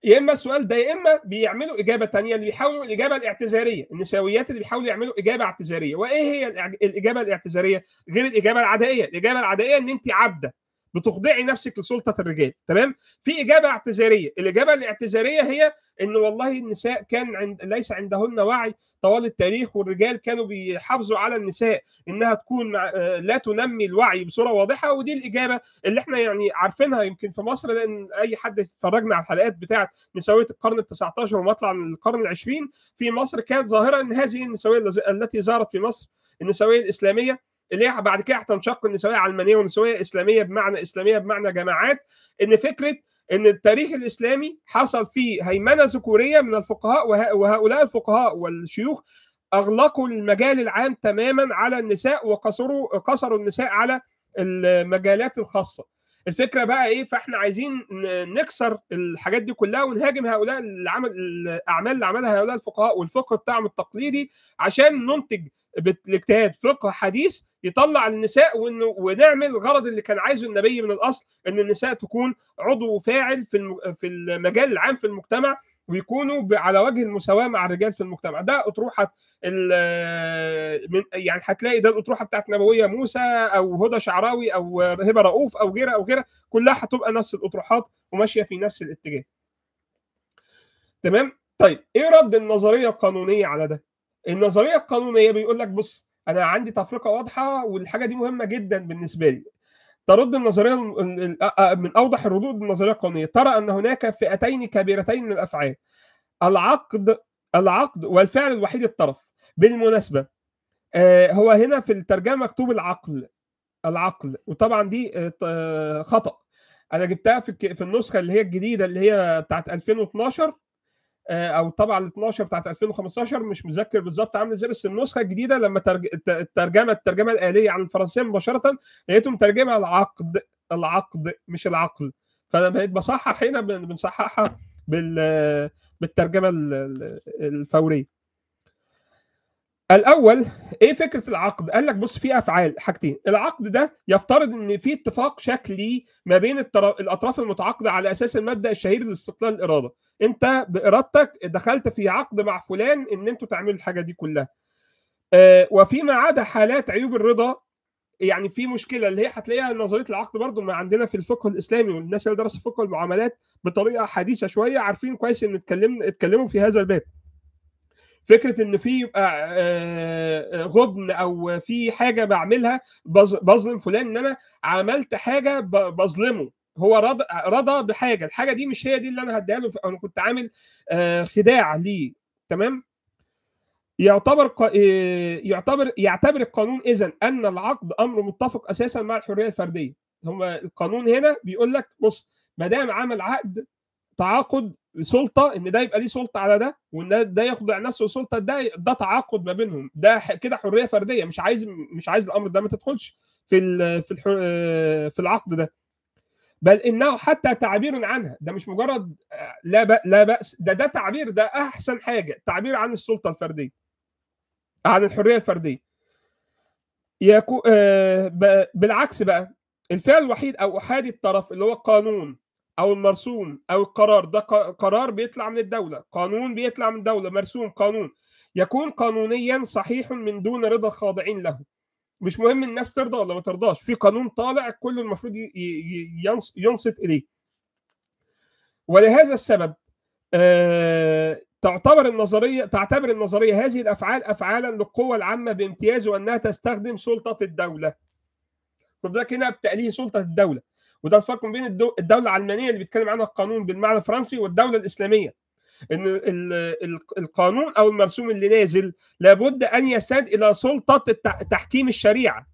يا اما السؤال ده يا اما بيعملوا اجابه ثانيه اللي بيحاولوا الاجابه الاعتذاريه النسويات اللي بيحاولوا يعملوا اجابه اعتذاريه وايه هي الاجابه الاعتذاريه غير الاجابه العدائيه الاجابه العدائيه ان انت عبده بتخضعي نفسك لسلطه الرجال تمام في اجابه اعتذاريه الاجابه الاعتذاريه هي ان والله النساء كان عند ليس عندهن وعي طوال التاريخ والرجال كانوا بيحافظوا على النساء انها تكون مع... آه، لا تنمي الوعي بصوره واضحه ودي الاجابه اللي احنا يعني عارفينها يمكن في مصر لان اي حد اتفرجنا على الحلقات بتاعه نسويه القرن ال19 ومطلع القرن ال20 في مصر كانت ظاهره ان هذه النسويه التي ظهرت في مصر النسويه الاسلاميه اللي هي بعد كده هتنشق النسويه علمانيه ونسويه اسلاميه بمعنى اسلاميه بمعنى جماعات ان فكره ان التاريخ الاسلامي حصل فيه هيمنه ذكوريه من الفقهاء وهؤلاء الفقهاء والشيوخ اغلقوا المجال العام تماما على النساء وقصروا قصروا النساء على المجالات الخاصه الفكره بقى ايه فاحنا عايزين نكسر الحاجات دي كلها ونهاجم هؤلاء العمل الاعمال اللي عملها هؤلاء الفقهاء والفقه بتاعهم التقليدي عشان ننتج بالاجتهاد فقه حديث يطلع النساء وانه ونعمل الغرض اللي كان عايزه النبي من الاصل ان النساء تكون عضو فاعل في في المجال العام في المجتمع ويكونوا على وجه المساواه مع الرجال في المجتمع ده اطروحه من يعني هتلاقي ده الاطروحه بتاعت نبويه موسى او هدى شعراوي او هبه رؤوف او غيرها او غيرها كلها هتبقى نفس الاطروحات وماشيه في نفس الاتجاه تمام طيب ايه رد النظريه القانونيه على ده النظريه القانونيه بيقول لك بص انا عندي تفرقه واضحه والحاجه دي مهمه جدا بالنسبه لي ترد النظريه من اوضح الردود النظريه القانونيه ترى ان هناك فئتين كبيرتين من الافعال العقد العقد والفعل الوحيد الطرف بالمناسبه آه، هو هنا في الترجمه مكتوب العقل العقل وطبعا دي آه، آه، خطا انا جبتها في النسخه اللي هي الجديده اللي هي بتاعت 2012 آه، او الطبعه ال 12 بتاعت 2015 مش مذكر بالظبط عامله ازاي بس النسخه الجديده لما الترجمه الترجمه الاليه عن الفرنسيه مباشره لقيتهم ترجمه العقد العقد مش العقل فانا بقيت بصحح هنا بنصححها بالترجمه الفوريه الاول ايه فكره العقد قال لك بص في افعال حاجتين العقد ده يفترض ان في اتفاق شكلي ما بين الاطراف المتعاقده على اساس المبدا الشهير لاستقلال الاراده انت بارادتك دخلت في عقد مع فلان ان انتوا تعملوا الحاجه دي كلها آه، وفيما عدا حالات عيوب الرضا يعني في مشكله اللي هي هتلاقيها نظريه العقد برضو ما عندنا في الفقه الاسلامي والناس اللي درسوا فقه المعاملات بطريقه حديثه شويه عارفين كويس ان اتكلمنا اتكلموا في هذا الباب فكره ان في يبقى آه، آه، غبن او في حاجه بعملها بظلم فلان ان انا عملت حاجه بظلمه هو رضى رضى بحاجه الحاجه دي مش هي دي اللي انا هديها له انا كنت عامل آه، خداع ليه تمام يعتبر يعتبر يعتبر القانون اذا ان العقد امر متفق اساسا مع الحريه الفرديه هم القانون هنا بيقول لك بص ما دام عمل عقد تعاقد سلطه ان ده يبقى ليه سلطه على ده وان ده يخضع نفسه لسلطه ده ده تعاقد ما بينهم ده كده حريه فرديه مش عايز مش عايز الامر ده ما تدخلش في في آه، في العقد ده بل انه حتى تعبير عنها ده مش مجرد آه، لا بأ لا باس ده ده تعبير ده احسن حاجه تعبير عن السلطه الفرديه عن الحريه الفرديه يكو... آه، بالعكس بقى الفعل الوحيد او احادي الطرف اللي هو القانون او المرسوم او القرار ده قرار بيطلع من الدوله قانون بيطلع من الدوله مرسوم قانون يكون قانونيا صحيح من دون رضا الخاضعين له مش مهم الناس ترضى ولا ما ترضاش في قانون طالع كل المفروض ينصت اليه ولهذا السبب آه، تعتبر النظريه تعتبر النظريه هذه الافعال افعالا للقوه العامه بامتياز وانها تستخدم سلطه الدوله خد بالك هنا بتأليه سلطه الدوله وده الفرق ما بين الدوله العلمانيه اللي بيتكلم عنها القانون بالمعنى الفرنسي والدوله الاسلاميه ان القانون او المرسوم اللي نازل لابد ان يساد الى سلطه تحكيم الشريعه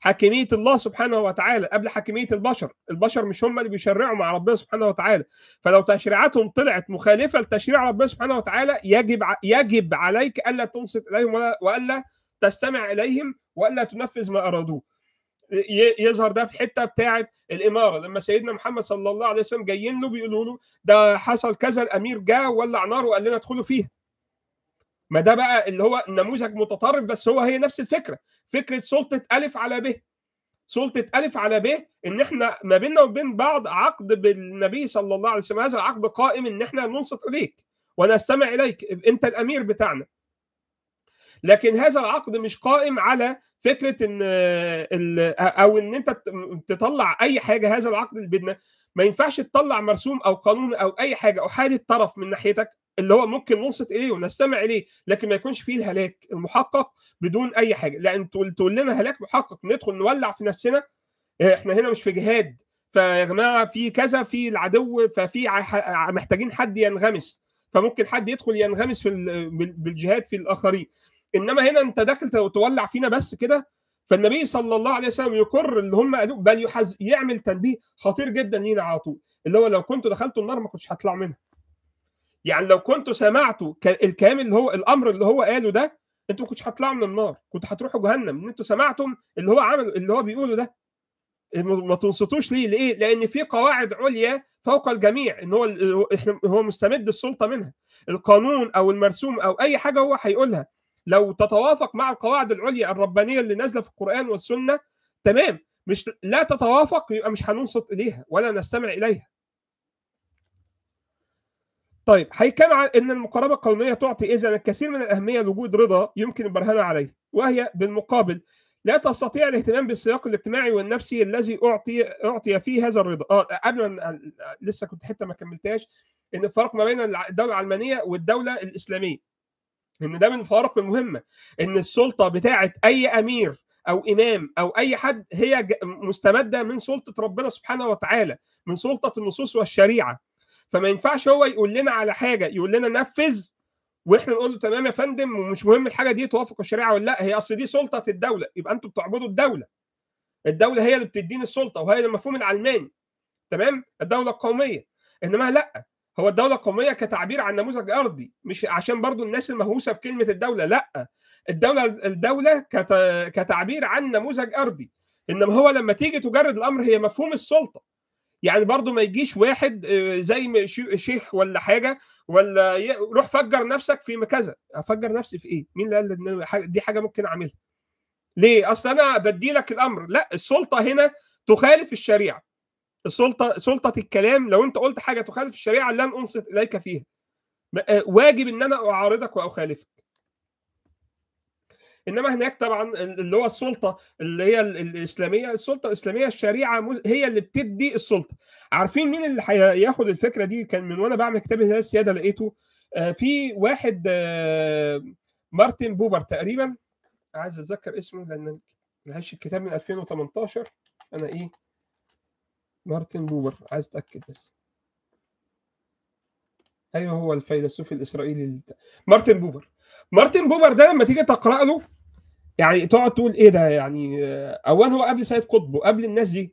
حاكميه الله سبحانه وتعالى قبل حاكميه البشر البشر مش هم اللي بيشرعوا مع ربنا سبحانه وتعالى فلو تشريعاتهم طلعت مخالفه لتشريع ربنا سبحانه وتعالى يجب يجب عليك الا تنصت اليهم والا تستمع اليهم والا تنفذ ما ارادوه يظهر ده في حته بتاعه الاماره لما سيدنا محمد صلى الله عليه وسلم جايين له بيقولوا له ده حصل كذا الامير جاء ولع نار وقال لنا ادخلوا فيها ما ده بقى اللي هو نموذج متطرف بس هو هي نفس الفكره فكره سلطه الف على ب سلطه الف على ب ان احنا ما بيننا وبين بعض عقد بالنبي صلى الله عليه وسلم هذا عقد قائم ان احنا ننصت اليك وانا استمع اليك انت الامير بتاعنا لكن هذا العقد مش قائم على فكره ان آه، آه، او ان انت تطلع اي حاجه هذا العقد البدنه ما ينفعش تطلع مرسوم او قانون او اي حاجه احادي الطرف من ناحيتك اللي هو ممكن ننصت اليه ونستمع اليه لكن ما يكونش فيه الهلاك المحقق بدون اي حاجه لان تقول لنا هلاك محقق ندخل نولع في نفسنا آه، احنا هنا مش في جهاد فيا جماعه في كذا في العدو ففي محتاجين حد ينغمس فممكن حد يدخل ينغمس في بالجهاد في الاخرين انما هنا انت داخل تولع فينا بس كده فالنبي صلى الله عليه وسلم يقر اللي هم قالوه بل يحز يعمل تنبيه خطير جدا لينا على طول اللي هو لو كنتوا دخلتوا النار ما كنتش هطلع منها يعني لو كنتوا سمعتوا الكلام اللي هو الامر اللي هو قاله ده انتوا ما كنتش هتطلعوا من النار كنتوا هتروحوا جهنم ان انتوا سمعتم اللي هو عمل اللي هو بيقوله ده ما تنصتوش ليه ليه لان في قواعد عليا فوق الجميع ان هو هو مستمد السلطه منها القانون او المرسوم او اي حاجه هو هيقولها لو تتوافق مع القواعد العليا الربانيه اللي نازله في القران والسنه تمام مش لا تتوافق يبقى مش هننصت اليها ولا نستمع اليها طيب هيكام ان المقاربه القانونيه تعطي اذا الكثير من الاهميه لوجود رضا يمكن البرهان عليه وهي بالمقابل لا تستطيع الاهتمام بالسياق الاجتماعي والنفسي الذي اعطي اعطي فيه هذا الرضا اه قبل ما لسه كنت حته ما كملتهاش ان الفرق ما بين الدوله العلمانيه والدوله الاسلاميه ان ده من الفوارق المهمه ان السلطه بتاعه اي امير او امام او اي حد هي مستمده من سلطه ربنا سبحانه وتعالى من سلطه النصوص والشريعه فما ينفعش هو يقول لنا على حاجه يقول لنا نفذ واحنا نقول له تمام يا فندم ومش مهم الحاجه دي توافق الشريعه ولا لا هي اصل دي سلطه الدوله يبقى انتوا بتعبدوا الدوله الدوله هي اللي بتديني السلطه وهي المفهوم العلماني تمام الدوله القوميه انما لا هو الدولة القومية كتعبير عن نموذج أرضي مش عشان برضو الناس المهووسة بكلمة الدولة لا الدولة الدولة كتعبير عن نموذج أرضي إنما هو لما تيجي تجرد الأمر هي مفهوم السلطة يعني برضو ما يجيش واحد آه، زي شيخ ولا حاجة ولا روح فجر نفسك في كذا أفجر نفسي في إيه؟ مين اللي قال إن دي حاجة ممكن أعملها؟ ليه؟ أصل أنا بدي لك الأمر لا السلطة هنا تخالف الشريعة السلطه سلطه الكلام لو انت قلت حاجه تخالف الشريعه لن انصت اليك فيها آه، واجب ان انا اعارضك واخالفك انما هناك طبعا اللي هو السلطه اللي هي الاسلاميه السلطه الاسلاميه الشريعه هي اللي بتدي السلطه عارفين مين اللي هياخد الفكره دي كان من وانا بعمل كتاب هلال السياده لقيته آه، في واحد آه، مارتن بوبر تقريبا عايز اتذكر اسمه لان معلش الكتاب من 2018 انا ايه مارتن بوبر عايز اتاكد بس ايوه هو الفيلسوف الاسرائيلي اللي... مارتن بوبر مارتن بوبر ده لما تيجي تقرا له يعني تقعد تقول ايه ده يعني اولا هو قبل سيد قطب وقبل الناس دي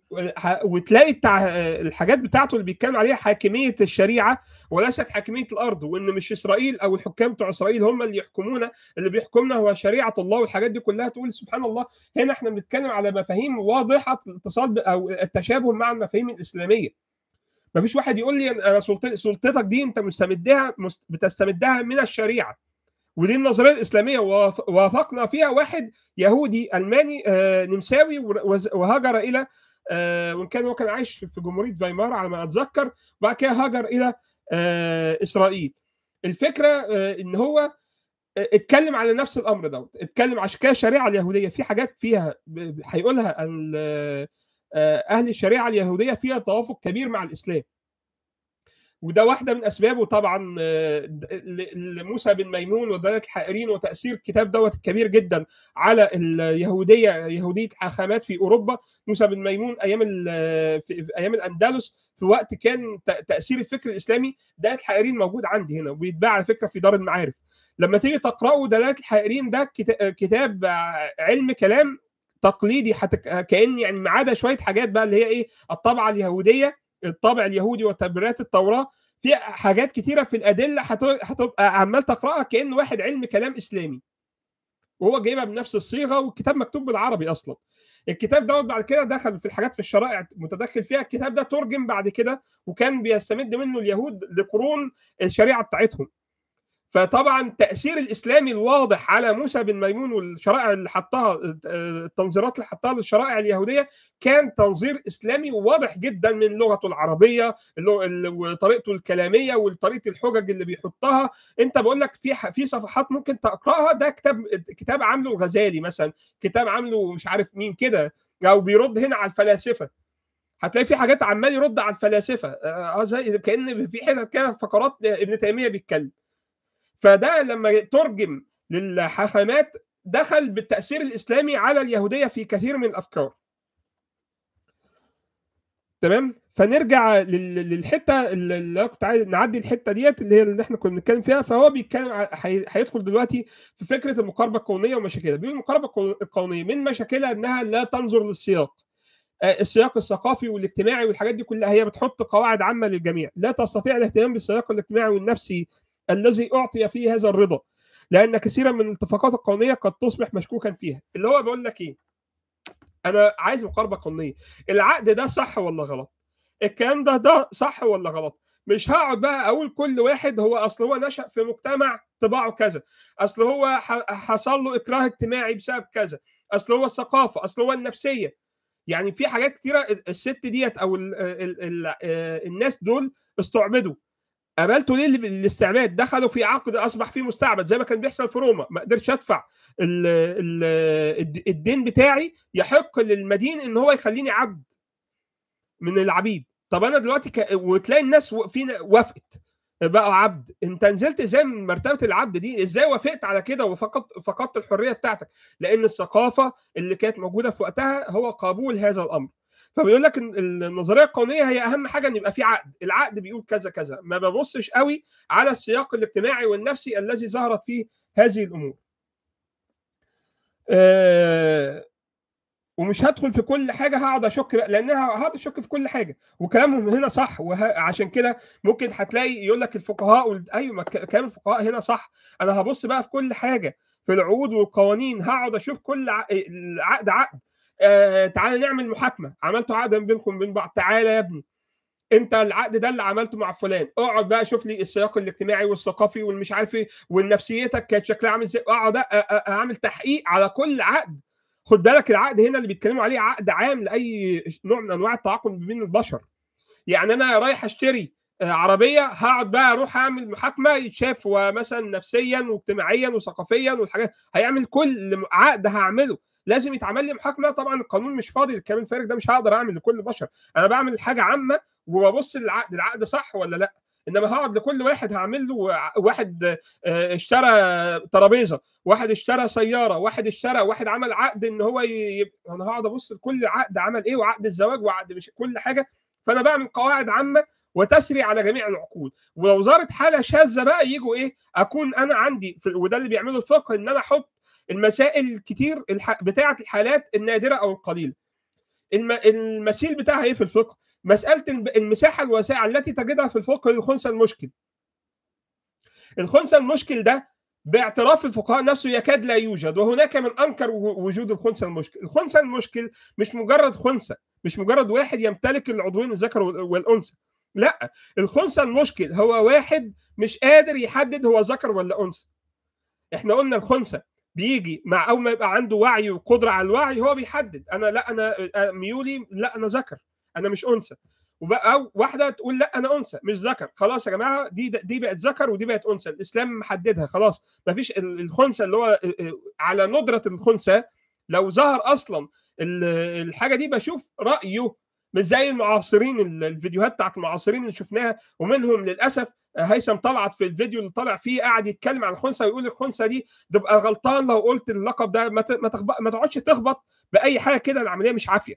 وتلاقي التع... الحاجات بتاعته اللي بيتكلم عليها حاكميه الشريعه وليست حاكميه الارض وان مش اسرائيل او الحكام بتوع اسرائيل هم اللي يحكمونا اللي بيحكمنا هو شريعه الله والحاجات دي كلها تقول سبحان الله هنا احنا بنتكلم على مفاهيم واضحه الاتصال او التشابه مع المفاهيم الاسلاميه مفيش واحد يقول لي انا سلطتك دي انت مستمدها بتستمدها من الشريعه ودي النظريه الاسلاميه وافقنا فيها واحد يهودي الماني آه، نمساوي وهاجر الى آه، وان كان هو كان عايش في جمهوريه فيمار على ما اتذكر وبعد كده هاجر الى آه، اسرائيل الفكره ان هو اتكلم على نفس الامر دوت اتكلم عشان كده الشريعه اليهوديه في حاجات فيها هيقولها اهل الشريعه اليهوديه فيها توافق كبير مع الاسلام وده واحده من اسبابه طبعا آه، لموسى بن ميمون ودرك الحائرين وتاثير الكتاب دوت الكبير جدا على اليهوديه يهوديه حاخامات في اوروبا موسى بن ميمون ايام في ايام الاندلس في وقت كان تاثير الفكر الاسلامي دلالة الحائرين موجود عندي هنا وبيتباع على فكره في دار المعارف لما تيجي تقراه دلالة الحائرين ده كتاب علم كلام تقليدي حتى كان يعني ما عدا شويه حاجات بقى اللي هي ايه الطبعه اليهوديه الطابع اليهودي وتبريرات التوراه في حاجات كتيره في الادله هتبقى عمال تقراها كان واحد علم كلام اسلامي وهو جايبها بنفس الصيغه والكتاب مكتوب بالعربي اصلا الكتاب دوت بعد كده دخل في الحاجات في الشرائع متدخل فيها الكتاب ده ترجم بعد كده وكان بيستمد منه اليهود لقرون الشريعه بتاعتهم فطبعا تاثير الاسلامي الواضح على موسى بن ميمون والشرائع اللي حطها التنظيرات اللي حطها للشرائع اليهوديه كان تنظير اسلامي واضح جدا من لغته العربيه وطريقته الكلاميه وطريقه الحجج اللي بيحطها انت بقول لك في في صفحات ممكن تقراها ده كتاب كتاب عامله الغزالي مثلا كتاب عامله مش عارف مين كده او بيرد هنا على الفلاسفه هتلاقي في حاجات عمال يرد على الفلاسفه اه, آه، زي كان في حتت كده فقرات ابن تيميه بيتكلم فده لما ترجم للحاخامات دخل بالتأثير الإسلامي على اليهودية في كثير من الأفكار تمام فنرجع للحته اللي كنت عايز نعدي الحته ديت اللي هي اللي احنا كنا بنتكلم فيها فهو بيتكلم هيدخل دلوقتي في فكره المقاربه الكونيه ومشاكلها بيقول المقاربه القانونيه من مشاكلها انها لا تنظر للسياق آه، السياق الثقافي والاجتماعي والحاجات دي كلها هي بتحط قواعد عامه للجميع لا تستطيع الاهتمام بالسياق الاجتماعي والنفسي الذي اعطي فيه هذا الرضا لان كثيرا من الاتفاقات القانونيه قد تصبح مشكوكا فيها اللي هو بيقول لك ايه انا عايز مقاربه قانونيه العقد ده صح ولا غلط الكلام ده ده صح ولا غلط مش هقعد بقى اقول كل واحد هو اصل هو نشا في مجتمع طباعه كذا اصل هو حصل له اكراه اجتماعي بسبب كذا اصل هو الثقافه اصل هو النفسيه يعني في حاجات كتيره الست ديت او الـ الـ الـ آه، الناس دول استعبدوا قابلته ليه للاستعباد دخلوا في عقد اصبح فيه مستعبد زي ما كان بيحصل في روما ما قدرتش ادفع الـ الـ الدين بتاعي يحق للمدين ان هو يخليني عبد من العبيد طب انا دلوقتي ك... وتلاقي الناس فينا وافقت بقى عبد انت نزلت ازاي من مرتبه العبد دي ازاي وافقت على كده وفقدت فقدت الحريه بتاعتك لان الثقافه اللي كانت موجوده في وقتها هو قبول هذا الامر فبيقول لك النظريه القانونيه هي اهم حاجه ان يبقى في عقد العقد بيقول كذا كذا ما ببصش قوي على السياق الاجتماعي والنفسي الذي ظهرت فيه هذه الامور آه، ومش هدخل في كل حاجه هقعد اشك بقى لانها هقعد اشك في كل حاجه وكلامهم هنا صح وعشان كده ممكن هتلاقي يقول لك الفقهاء ايوه كلام الفقهاء هنا صح انا هبص بقى في كل حاجه في العقود والقوانين هقعد اشوف كل عقد عقد آه، تعالى نعمل محاكمه عملتوا عقد بينكم وبين بعض تعالى يا ابني انت العقد ده اللي عملته مع فلان اقعد بقى شوف لي السياق الاجتماعي والثقافي والمش عارف ايه ونفسيتك كانت شكلها عامل ازاي اقعد اعمل تحقيق على كل عقد خد بالك العقد هنا اللي بيتكلموا عليه عقد عام لاي نوع من انواع التعاقد بين البشر يعني انا رايح اشتري آه، عربيه هقعد بقى اروح اعمل محاكمه يتشاف هو مثلا نفسيا واجتماعيا وثقافيا والحاجات هيعمل كل عقد هعمله لازم يتعمل لي محاكمه طبعا القانون مش فاضي الكلام الفارغ ده مش هقدر اعمل لكل البشر انا بعمل حاجه عامه وببص للعقد العقد صح ولا لا انما هقعد لكل واحد هعمل له واحد آه، اشترى ترابيزه واحد اشترى سياره واحد اشترى واحد عمل عقد ان هو يبقى انا هقعد ابص لكل عقد عمل ايه وعقد الزواج وعقد مش كل حاجه فانا بعمل قواعد عامه وتسري على جميع العقود ولو ظهرت حاله شاذه بقى يجوا ايه اكون انا عندي في... وده اللي بيعمله الفقه ان انا احط المسائل الكتير الح... بتاعه الحالات النادره او القليله الم... المثيل بتاعها ايه في الفقه مساله المساحه الواسعه التي تجدها في الفقه للخنثى المشكل الخنثى المشكل ده باعتراف الفقهاء نفسه يكاد لا يوجد وهناك من انكر وجود الخنثى المشكل الخنثى المشكل مش مجرد خنثى مش مجرد واحد يمتلك العضوين الذكر والانثى لا الخنثى المشكل هو واحد مش قادر يحدد هو ذكر ولا انثى احنا قلنا الخنثى بيجي مع اول ما يبقى عنده وعي وقدره على الوعي هو بيحدد انا لا انا آه، ميولي لا انا ذكر انا مش انثى او واحده تقول لا انا انثى مش ذكر خلاص يا جماعه دي دي بقت ذكر ودي بقت انثى الاسلام محددها خلاص ما فيش الخنثى اللي هو آه، آه، على ندره الخنثى لو ظهر اصلا الحاجه دي بشوف رايه مش زي المعاصرين الفيديوهات بتاعت المعاصرين اللي شفناها ومنهم للاسف آه، هيثم طلعت في الفيديو اللي طلع فيه قاعد يتكلم عن الخنسه ويقول الخنسه دي تبقى غلطان لو قلت اللقب ده ما تخبط ما تقعدش تخبط باي حاجه كده العمليه مش عافيه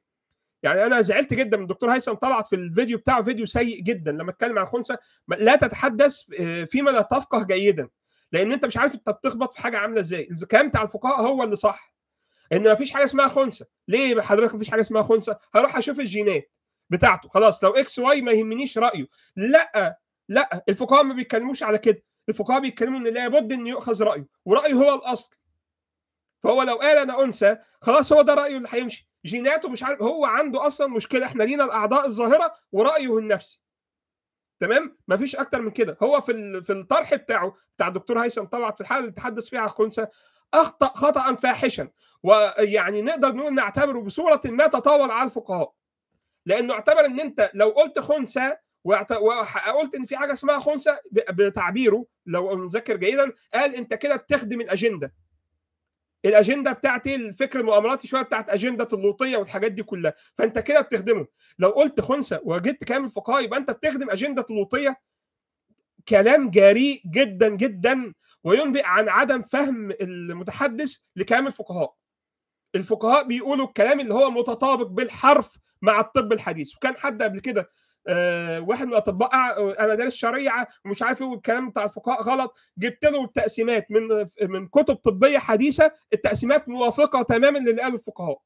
يعني انا زعلت جدا من الدكتور هيثم طلعت في الفيديو بتاعه فيديو سيء جدا لما اتكلم عن الخنسه لا تتحدث آه، فيما لا تفقه جيدا لان انت مش عارف انت بتخبط في حاجه عامله ازاي الكلام بتاع الفقهاء هو اللي صح ان مفيش حاجه اسمها خنثى ليه حضرتك مفيش حاجه اسمها خنثى هروح اشوف الجينات بتاعته خلاص لو اكس واي ما يهمنيش رايه لا لا الفقهاء ما بيتكلموش على كده الفقهاء بيتكلموا ان لابد ان يؤخذ رايه ورايه هو الاصل فهو لو قال انا انثى خلاص هو ده رايه اللي هيمشي جيناته مش عارف هو عنده اصلا مشكله احنا لينا الاعضاء الظاهره ورايه النفسي تمام مفيش اكتر من كده هو في في الطرح بتاعه بتاع الدكتور هيثم طلعت في الحاله اللي تحدث فيها عن الخنثى اخطا خطا فاحشا ويعني نقدر نقول نعتبره بصوره ما تطاول على الفقهاء لانه اعتبر ان انت لو قلت خنثى وقلت ان في حاجه اسمها خنثى بتعبيره لو نذكر جيدا قال انت كده بتخدم الاجنده الاجنده بتاعت الفكر المؤامراتي شويه بتاعت اجنده اللوطيه والحاجات دي كلها فانت كده بتخدمه لو قلت خنثى وجدت كلام الفقهاء يبقى انت بتخدم اجنده اللوطيه كلام جريء جدا جدا وينبئ عن عدم فهم المتحدث لكلام الفقهاء الفقهاء بيقولوا الكلام اللي هو متطابق بالحرف مع الطب الحديث وكان حد قبل كده آه، واحد من الاطباء آه، انا دارس الشريعه ومش عارف ايه والكلام بتاع الفقهاء غلط جبت له التقسيمات من من كتب طبيه حديثه التقسيمات موافقه تماما للي قاله الفقهاء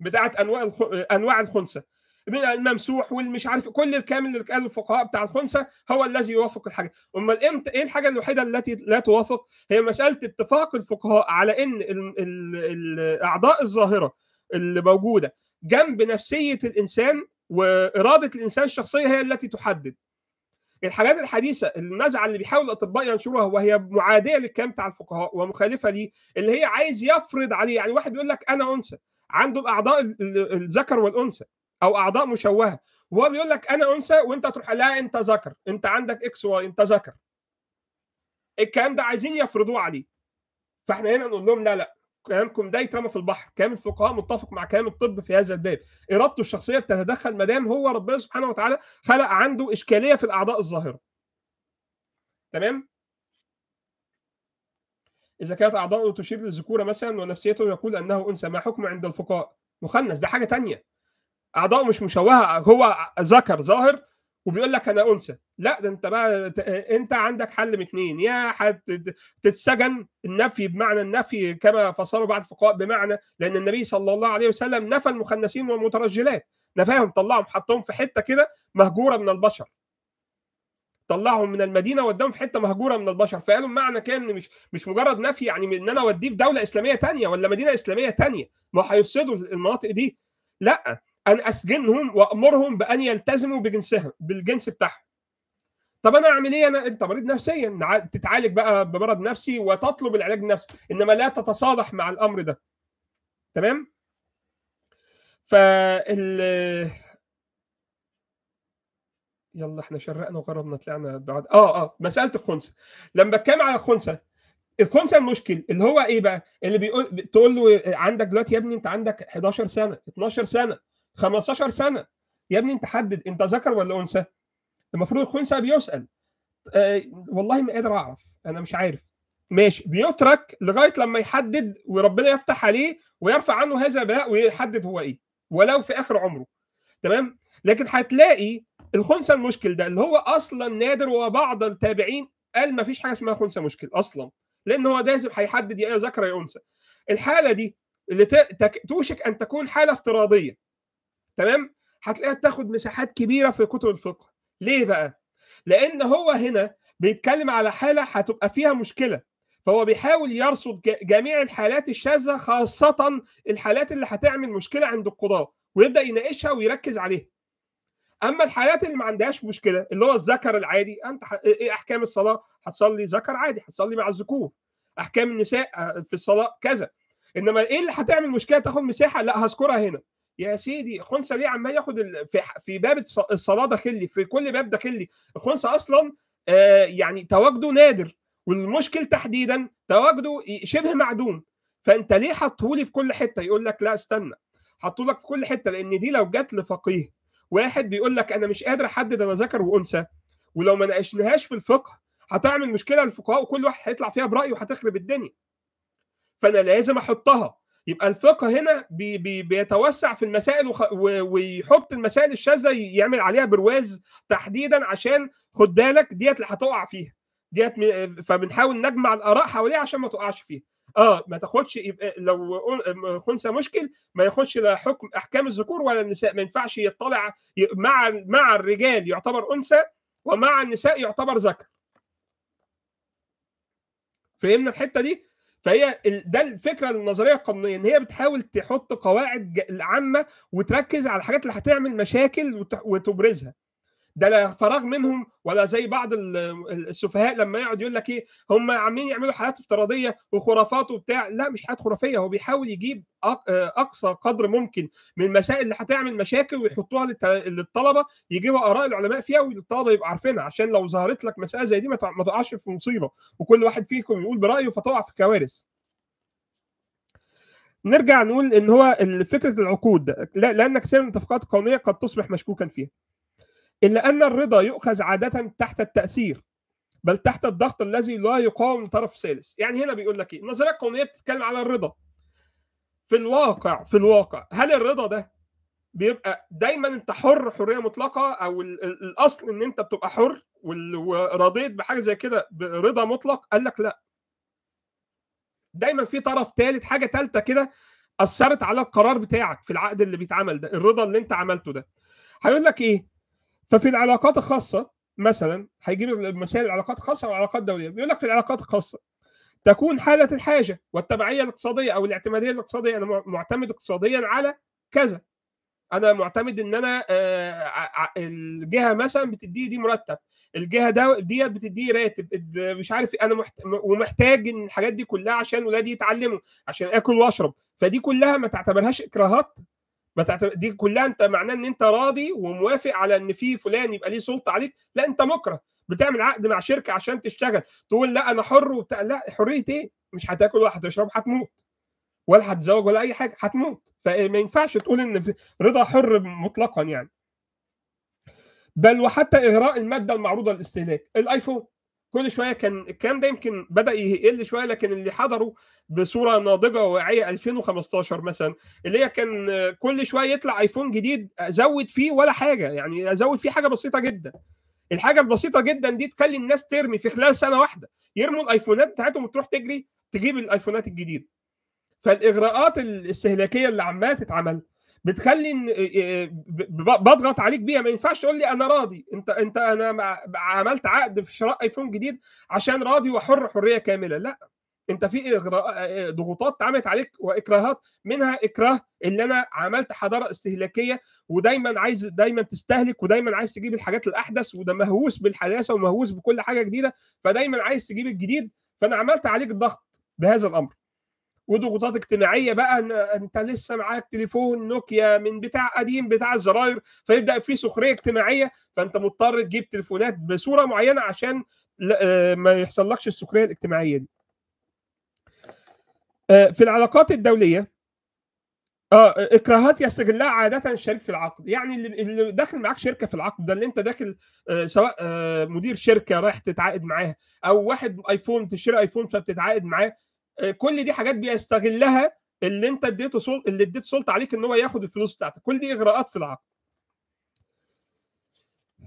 بتاعت انواع آه، انواع الخنثى من الممسوح والمش عارف كل الكامل اللي قاله الفقهاء بتاع الخنثى هو الذي يوافق الحاجه امال امتى ايه الحاجه الوحيده التي لا توافق هي مساله اتفاق الفقهاء على ان الاعضاء الظاهره اللي موجوده جنب نفسيه الانسان واراده الانسان الشخصيه هي التي تحدد الحاجات الحديثه النزعه اللي بيحاول الاطباء ينشروها وهي معاديه للكلام بتاع الفقهاء ومخالفه ليه اللي هي عايز يفرض عليه يعني واحد بيقول لك انا انثى عنده الاعضاء الذكر والانثى او اعضاء مشوهه وهو بيقول لك انا انثى وانت تروح لا انت ذكر انت عندك اكس واي انت ذكر الكلام ده عايزين يفرضوه عليه فاحنا هنا نقول لهم لا لا كلامكم ده يترمى في البحر كلام الفقهاء متفق مع كلام الطب في هذا الباب ارادته الشخصيه بتتدخل ما دام هو ربنا سبحانه وتعالى خلق عنده اشكاليه في الاعضاء الظاهره تمام اذا كانت اعضاؤه تشير للذكوره مثلا ونفسيته يقول انه انثى ما حكم عند الفقهاء مخنث ده حاجه ثانيه اعضاءه مش مشوهه هو ذكر ظاهر وبيقول لك انا انثى لا ده انت بقى انت عندك حل من اثنين يا تتسجن النفي بمعنى النفي كما فصلوا بعض الفقهاء بمعنى لان النبي صلى الله عليه وسلم نفى المخنثين والمترجلات نفاهم طلعهم حطهم في حته كده مهجوره من البشر طلعهم من المدينه وداهم في حته مهجوره من البشر فقالوا معنى كان مش مش مجرد نفي يعني ان انا اوديه في دوله اسلاميه تانية ولا مدينه اسلاميه تانية ما هيفسدوا المناطق دي لا أن أسجنهم وأمرهم بأن يلتزموا بجنسهم بالجنس بتاعهم طب انا اعمل ايه انا انت مريض نفسيا تتعالج بقى بمرض نفسي وتطلب العلاج النفسي انما لا تتصالح مع الامر ده تمام فال يلا احنا شرقنا وغربنا طلعنا بعد اه اه مساله الخنثى لما بتكلم على الخنثى الخنثى المشكل اللي هو ايه بقى اللي بيقول تقول له عندك دلوقتي يا ابني انت عندك 11 سنه 12 سنه 15 سنه يا ابني انت حدد انت ذكر ولا انثى المفروض الخنثى بيسال آه والله ما قادر اعرف انا مش عارف ماشي بيترك لغايه لما يحدد وربنا يفتح عليه ويرفع عنه هذا البلاء ويحدد هو ايه ولو في اخر عمره تمام لكن هتلاقي الخنثى المشكل ده اللي هو اصلا نادر وبعض التابعين قال ما فيش حاجه اسمها خنثى مشكل اصلا لان هو لازم هيحدد يا أيوة ذكر يا انثى الحاله دي اللي توشك ان تكون حاله افتراضيه تمام هتلاقيها بتاخد مساحات كبيره في كتب الفقه ليه بقى لان هو هنا بيتكلم على حاله هتبقى فيها مشكله فهو بيحاول يرصد جميع الحالات الشاذه خاصه الحالات اللي هتعمل مشكله عند القضاه ويبدا يناقشها ويركز عليها اما الحالات اللي ما عندهاش مشكله اللي هو الذكر العادي انت ح... ايه, إيه احكام الصلاه هتصلي ذكر عادي هتصلي مع الذكور احكام النساء آه، في الصلاه كذا انما ايه اللي هتعمل مشكله تاخد مساحه لا هذكرها هنا يا سيدي خنسة ليه عمال ياخد في في باب الصلاه داخلي في كل باب داخلي الخنسة اصلا آه، يعني تواجده نادر والمشكل تحديدا تواجده شبه معدوم فانت ليه حطهولي في كل حته يقول لك لا استنى حطولك في كل حته لان دي لو جت لفقيه واحد بيقول لك انا مش قادر احدد انا ذكر وانثى ولو ما ناقشناهاش في الفقه هتعمل مشكله للفقهاء وكل واحد هيطلع فيها برايه وهتخرب الدنيا فانا لازم احطها يبقى الفقه هنا بي بي بيتوسع في المسائل وخ... و... ويحط المسائل الشاذه يعمل عليها برواز تحديدا عشان خد بالك ديت اللي هتقع فيها ديت فبنحاول نجمع الاراء حواليها عشان ما تقعش فيها اه ما تاخدش يبقى لو خنثى مشكل ما ياخدش لا حكم احكام الذكور ولا النساء ما ينفعش يطلع مع مع الرجال يعتبر انثى ومع النساء يعتبر ذكر فهمنا الحته دي فهي ده الفكره النظريه القانونيه ان هي بتحاول تحط قواعد العامه وتركز على الحاجات اللي هتعمل مشاكل وتبرزها ده لا فراغ منهم ولا زي بعض السفهاء لما يقعد يقول لك ايه هم عاملين يعملوا حالات افتراضيه وخرافات وبتاع لا مش حالات خرافيه هو بيحاول يجيب اقصى قدر ممكن من المسائل اللي هتعمل مشاكل ويحطوها للطلبه يجيبوا اراء العلماء فيها والطلبه يبقى عارفينها عشان لو ظهرت لك مساله زي دي ما تقعش في مصيبه وكل واحد فيكم يقول برايه فتقع في كوارث نرجع نقول ان هو فكره العقود لان كثير من التفقات القانونيه قد تصبح مشكوكا فيها إلا أن الرضا يؤخذ عادة تحت التأثير بل تحت الضغط الذي لا يقاوم طرف ثالث يعني هنا بيقول لك ايه النظريه الكونيه بتتكلم على الرضا في الواقع في الواقع هل الرضا ده بيبقى دايما انت حر حريه مطلقه او الاصل ان انت بتبقى حر ورضيت بحاجه زي كده برضا مطلق قال لك لا دايما في طرف ثالث حاجه ثالثه كده اثرت على القرار بتاعك في العقد اللي بيتعمل ده الرضا اللي انت عملته ده هيقول لك ايه ففي العلاقات الخاصه مثلا هيجيب مثال العلاقات الخاصه والعلاقات الدوليه بيقول لك في العلاقات الخاصه تكون حاله الحاجه والتبعيه الاقتصاديه او الاعتماديه الاقتصاديه انا معتمد اقتصاديا على كذا انا معتمد ان انا آه، الجهه مثلا بتدي دي مرتب الجهه ده ديت بتديه راتب مش عارف انا ومحتاج ان الحاجات دي كلها عشان ولادي يتعلموا عشان اكل واشرب فدي كلها ما تعتبرهاش اكراهات ما تعتبر دي كلها انت معناه ان انت راضي وموافق على ان في فلان يبقى ليه سلطه عليك لا انت مكره بتعمل عقد مع شركه عشان تشتغل تقول لا انا حر وبتاع لا حريه ايه مش هتاكل ولا هتشرب هتموت ولا هتتزوج ولا اي حاجه هتموت فما ينفعش تقول ان رضا حر مطلقا يعني بل وحتى اغراء الماده المعروضه للاستهلاك الايفون كل شويه كان الكلام ده يمكن بدا يقل شويه لكن اللي حضره بصوره ناضجه وواعيه 2015 مثلا اللي هي كان كل شويه يطلع ايفون جديد ازود فيه ولا حاجه يعني ازود فيه حاجه بسيطه جدا الحاجه البسيطه جدا دي تخلي الناس ترمي في خلال سنه واحده يرموا الايفونات بتاعتهم وتروح تجري تجيب الايفونات الجديده فالاغراءات الاستهلاكيه اللي عماله تتعمل بتخلي آه، آه، بضغط عليك بيها ما ينفعش تقول لي انا راضي انت انت انا عملت عقد في شراء ايفون جديد عشان راضي وحر حريه كامله لا انت في إغراء آه، ضغوطات اتعملت عليك واكراهات منها اكراه اللي انا عملت حضاره استهلاكيه ودايما عايز دايما تستهلك ودايما عايز تجيب الحاجات الاحدث وده مهووس بالحداثه ومهووس بكل حاجه جديده فدايما عايز تجيب الجديد فانا عملت عليك ضغط بهذا الامر وضغوطات اجتماعيه بقى ان انت لسه معاك تليفون نوكيا من بتاع قديم بتاع الزراير فيبدا في سخريه اجتماعيه فانت مضطر تجيب تليفونات بصوره معينه عشان آه، ما يحصلكش السخريه الاجتماعيه دي. آه، في العلاقات الدوليه اه اكراهات يستغلها عاده الشريك في العقد يعني اللي داخل معاك شركه في العقد ده اللي انت داخل آه، سواء مدير شركه رايح تتعاقد معاه او واحد ايفون تشتري ايفون فبتتعاقد معاه آه، كل دي حاجات بيستغلها اللي انت اديته سلطه اللي اديت سلطه عليك ان هو ياخد الفلوس بتاعتك كل دي اغراءات في العقد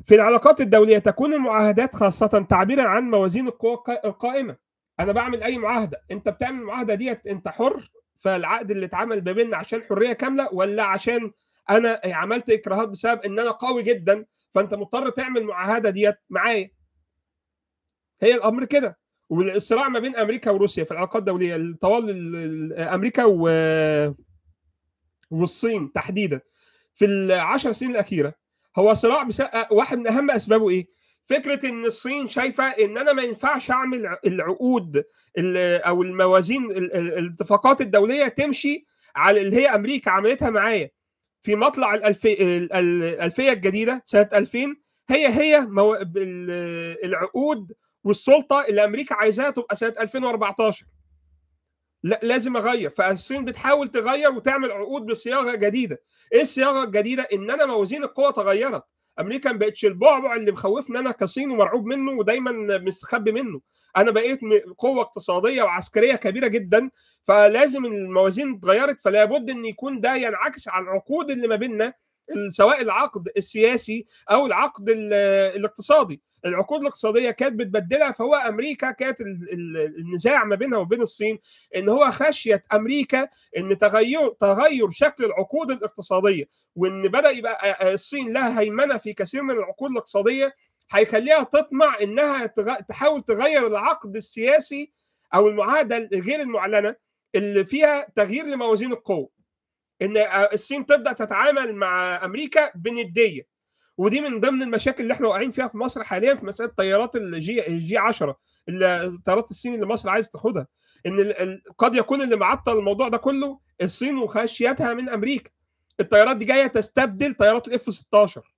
في العلاقات الدوليه تكون المعاهدات خاصه تعبيرا عن موازين القوى القائمه انا بعمل اي معاهده انت بتعمل المعاهده ديت انت حر فالعقد اللي اتعمل ما بيننا عشان حريه كامله ولا عشان انا عملت اكراهات بسبب ان انا قوي جدا فانت مضطر تعمل معاهده ديت معايا هي الامر كده والصراع ما بين امريكا وروسيا في العلاقات الدوليه طوال امريكا و... والصين تحديدا في العشر سنين الاخيره هو صراع واحد من اهم اسبابه ايه؟ فكره ان الصين شايفه ان انا ما ينفعش اعمل العقود او الموازين الاتفاقات الدوليه تمشي على اللي هي امريكا عملتها معايا في مطلع الألفي... الالفيه الجديده سنه 2000 هي هي مو... العقود والسلطه اللي امريكا عايزاها تبقى سنه 2014 لا لازم اغير فالصين بتحاول تغير وتعمل عقود بصياغه جديده ايه الصياغه الجديده ان انا موازين القوى تغيرت امريكا ما بقتش البعبع اللي مخوفني انا كصين ومرعوب منه ودايما مستخبي منه انا بقيت قوه اقتصاديه وعسكريه كبيره جدا فلازم الموازين اتغيرت فلا بد ان يكون ده ينعكس على العقود اللي ما بيننا سواء العقد السياسي او العقد الاقتصادي العقود الاقتصاديه كانت بتبدلها فهو امريكا كانت النزاع ما بينها وبين الصين ان هو خشيه امريكا ان تغير تغير شكل العقود الاقتصاديه وان بدا يبقى آه، آه، الصين لها هيمنه في كثير من العقود الاقتصاديه هيخليها تطمع انها تحاول تغير العقد السياسي او المعادله غير المعلنه اللي فيها تغيير لموازين القوه ان آه، الصين تبدا تتعامل مع امريكا بنديه ودي من ضمن المشاكل اللي احنا واقعين فيها في مصر حاليا في مساله طيارات الجي الجي 10 الطيارات الصين اللي مصر عايز تاخدها ان ال... قد يكون اللي معطل الموضوع ده كله الصين وخشيتها من امريكا الطيارات دي جايه تستبدل طيارات الاف 16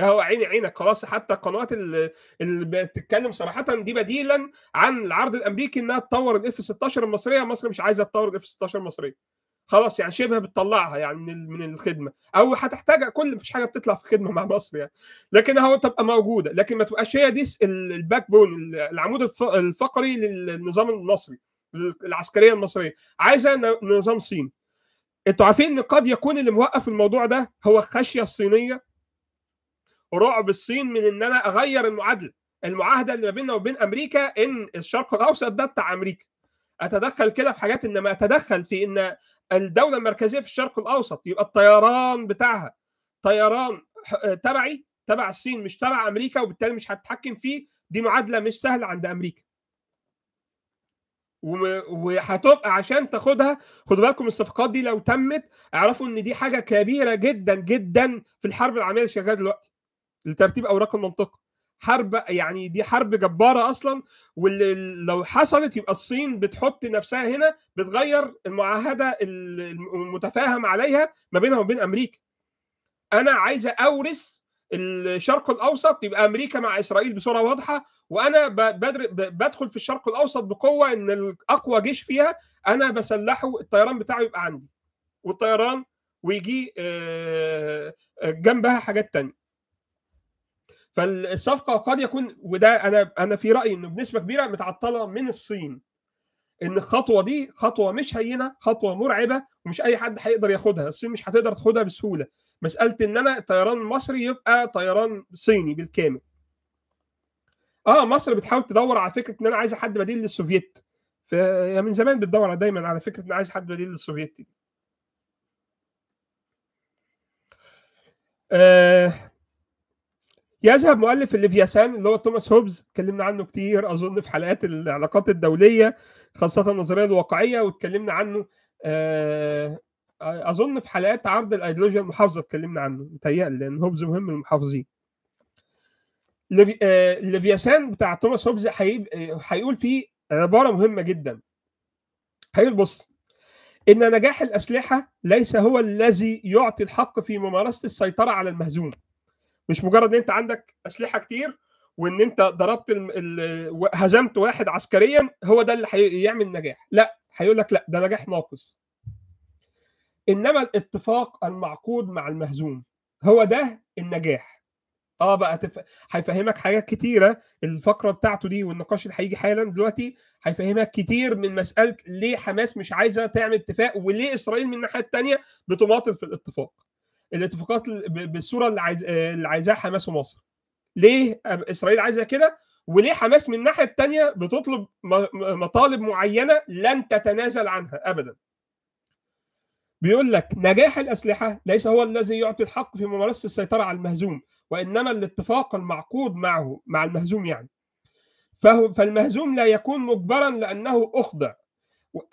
هو عيني عينك خلاص حتى القنوات اللي بتتكلم صراحه دي بديلا عن العرض الامريكي انها تطور الاف 16 المصريه مصر مش عايزه تطور الاف 16 المصريه خلاص يعني شبه بتطلعها يعني من من الخدمه او هتحتاجها كل مفيش حاجه بتطلع في خدمه مع مصر يعني لكن اهو تبقى موجوده لكن ما تبقاش هي دي الباك بون العمود الفقري للنظام المصري العسكريه المصريه عايزه نظام صيني انتوا عارفين ان قد يكون اللي موقف الموضوع ده هو الخشيه الصينيه رعب الصين من ان انا اغير المعادله المعاهده اللي ما بيننا وبين امريكا ان الشرق الاوسط ده بتاع امريكا اتدخل كده في حاجات انما اتدخل في ان الدوله المركزيه في الشرق الاوسط يبقى الطيران بتاعها طيران آه، تبعي تبع الصين مش تبع امريكا وبالتالي مش هتتحكم فيه دي معادله مش سهله عند امريكا وهتبقى عشان تاخدها خدوا بالكم الصفقات دي لو تمت اعرفوا ان دي حاجه كبيره جدا جدا في الحرب العالميه اللي شغاله دلوقتي لترتيب اوراق المنطقه حرب يعني دي حرب جباره اصلا واللي لو حصلت يبقى الصين بتحط نفسها هنا بتغير المعاهده المتفاهم عليها ما بينها وبين امريكا. انا عايزه اورث الشرق الاوسط يبقى امريكا مع اسرائيل بصوره واضحه وانا بدخل في الشرق الاوسط بقوه ان اقوى جيش فيها انا بسلحه الطيران بتاعه يبقى عندي والطيران ويجي آه، آه، جنبها حاجات تانية فالصفقه قد يكون وده انا انا في رايي انه بنسبه كبيره متعطله من الصين ان الخطوه دي خطوه مش هينه خطوه مرعبه ومش اي حد هيقدر ياخدها الصين مش هتقدر تاخدها بسهوله مساله ان انا طيران مصري يبقى طيران صيني بالكامل اه مصر بتحاول تدور على فكره ان انا عايزه حد بديل للسوفييت فهي يعني من زمان بتدور دايما على فكره ان عايز حد بديل للسوفييت دي آه يذهب مؤلف الليفياسان اللي هو توماس هوبز اتكلمنا عنه كتير اظن في حلقات العلاقات الدوليه خاصه النظريه الواقعيه واتكلمنا عنه آه، آه، اظن في حلقات عرض الايديولوجيا المحافظه اتكلمنا عنه متهيألي لان هوبز مهم للمحافظين الليفياسان آه، بتاع توماس هوبز هيقول فيه عباره مهمه جدا هيقول بص ان نجاح الاسلحه ليس هو الذي يعطي الحق في ممارسه السيطره على المهزوم مش مجرد ان انت عندك اسلحه كتير وان انت ضربت الـ الـ هزمت واحد عسكريا هو ده اللي هيعمل نجاح لا هيقول لك لا ده نجاح ناقص انما الاتفاق المعقود مع المهزوم هو ده النجاح اه بقى تف... هيفهمك حاجات كتيره الفقره بتاعته دي والنقاش اللي هيجي حالا دلوقتي هيفهمك كتير من مساله ليه حماس مش عايزه تعمل اتفاق وليه اسرائيل من الناحيه الثانيه بتماطل في الاتفاق الاتفاقات بالصوره اللي عايز اللي عايزاها حماس ومصر ليه اسرائيل عايزه كده وليه حماس من الناحيه الثانيه بتطلب مطالب معينه لن تتنازل عنها ابدا بيقول لك نجاح الاسلحه ليس هو الذي يعطي الحق في ممارسه السيطره على المهزوم وانما الاتفاق المعقود معه مع المهزوم يعني فهو فالمهزوم لا يكون مجبرا لانه اخضع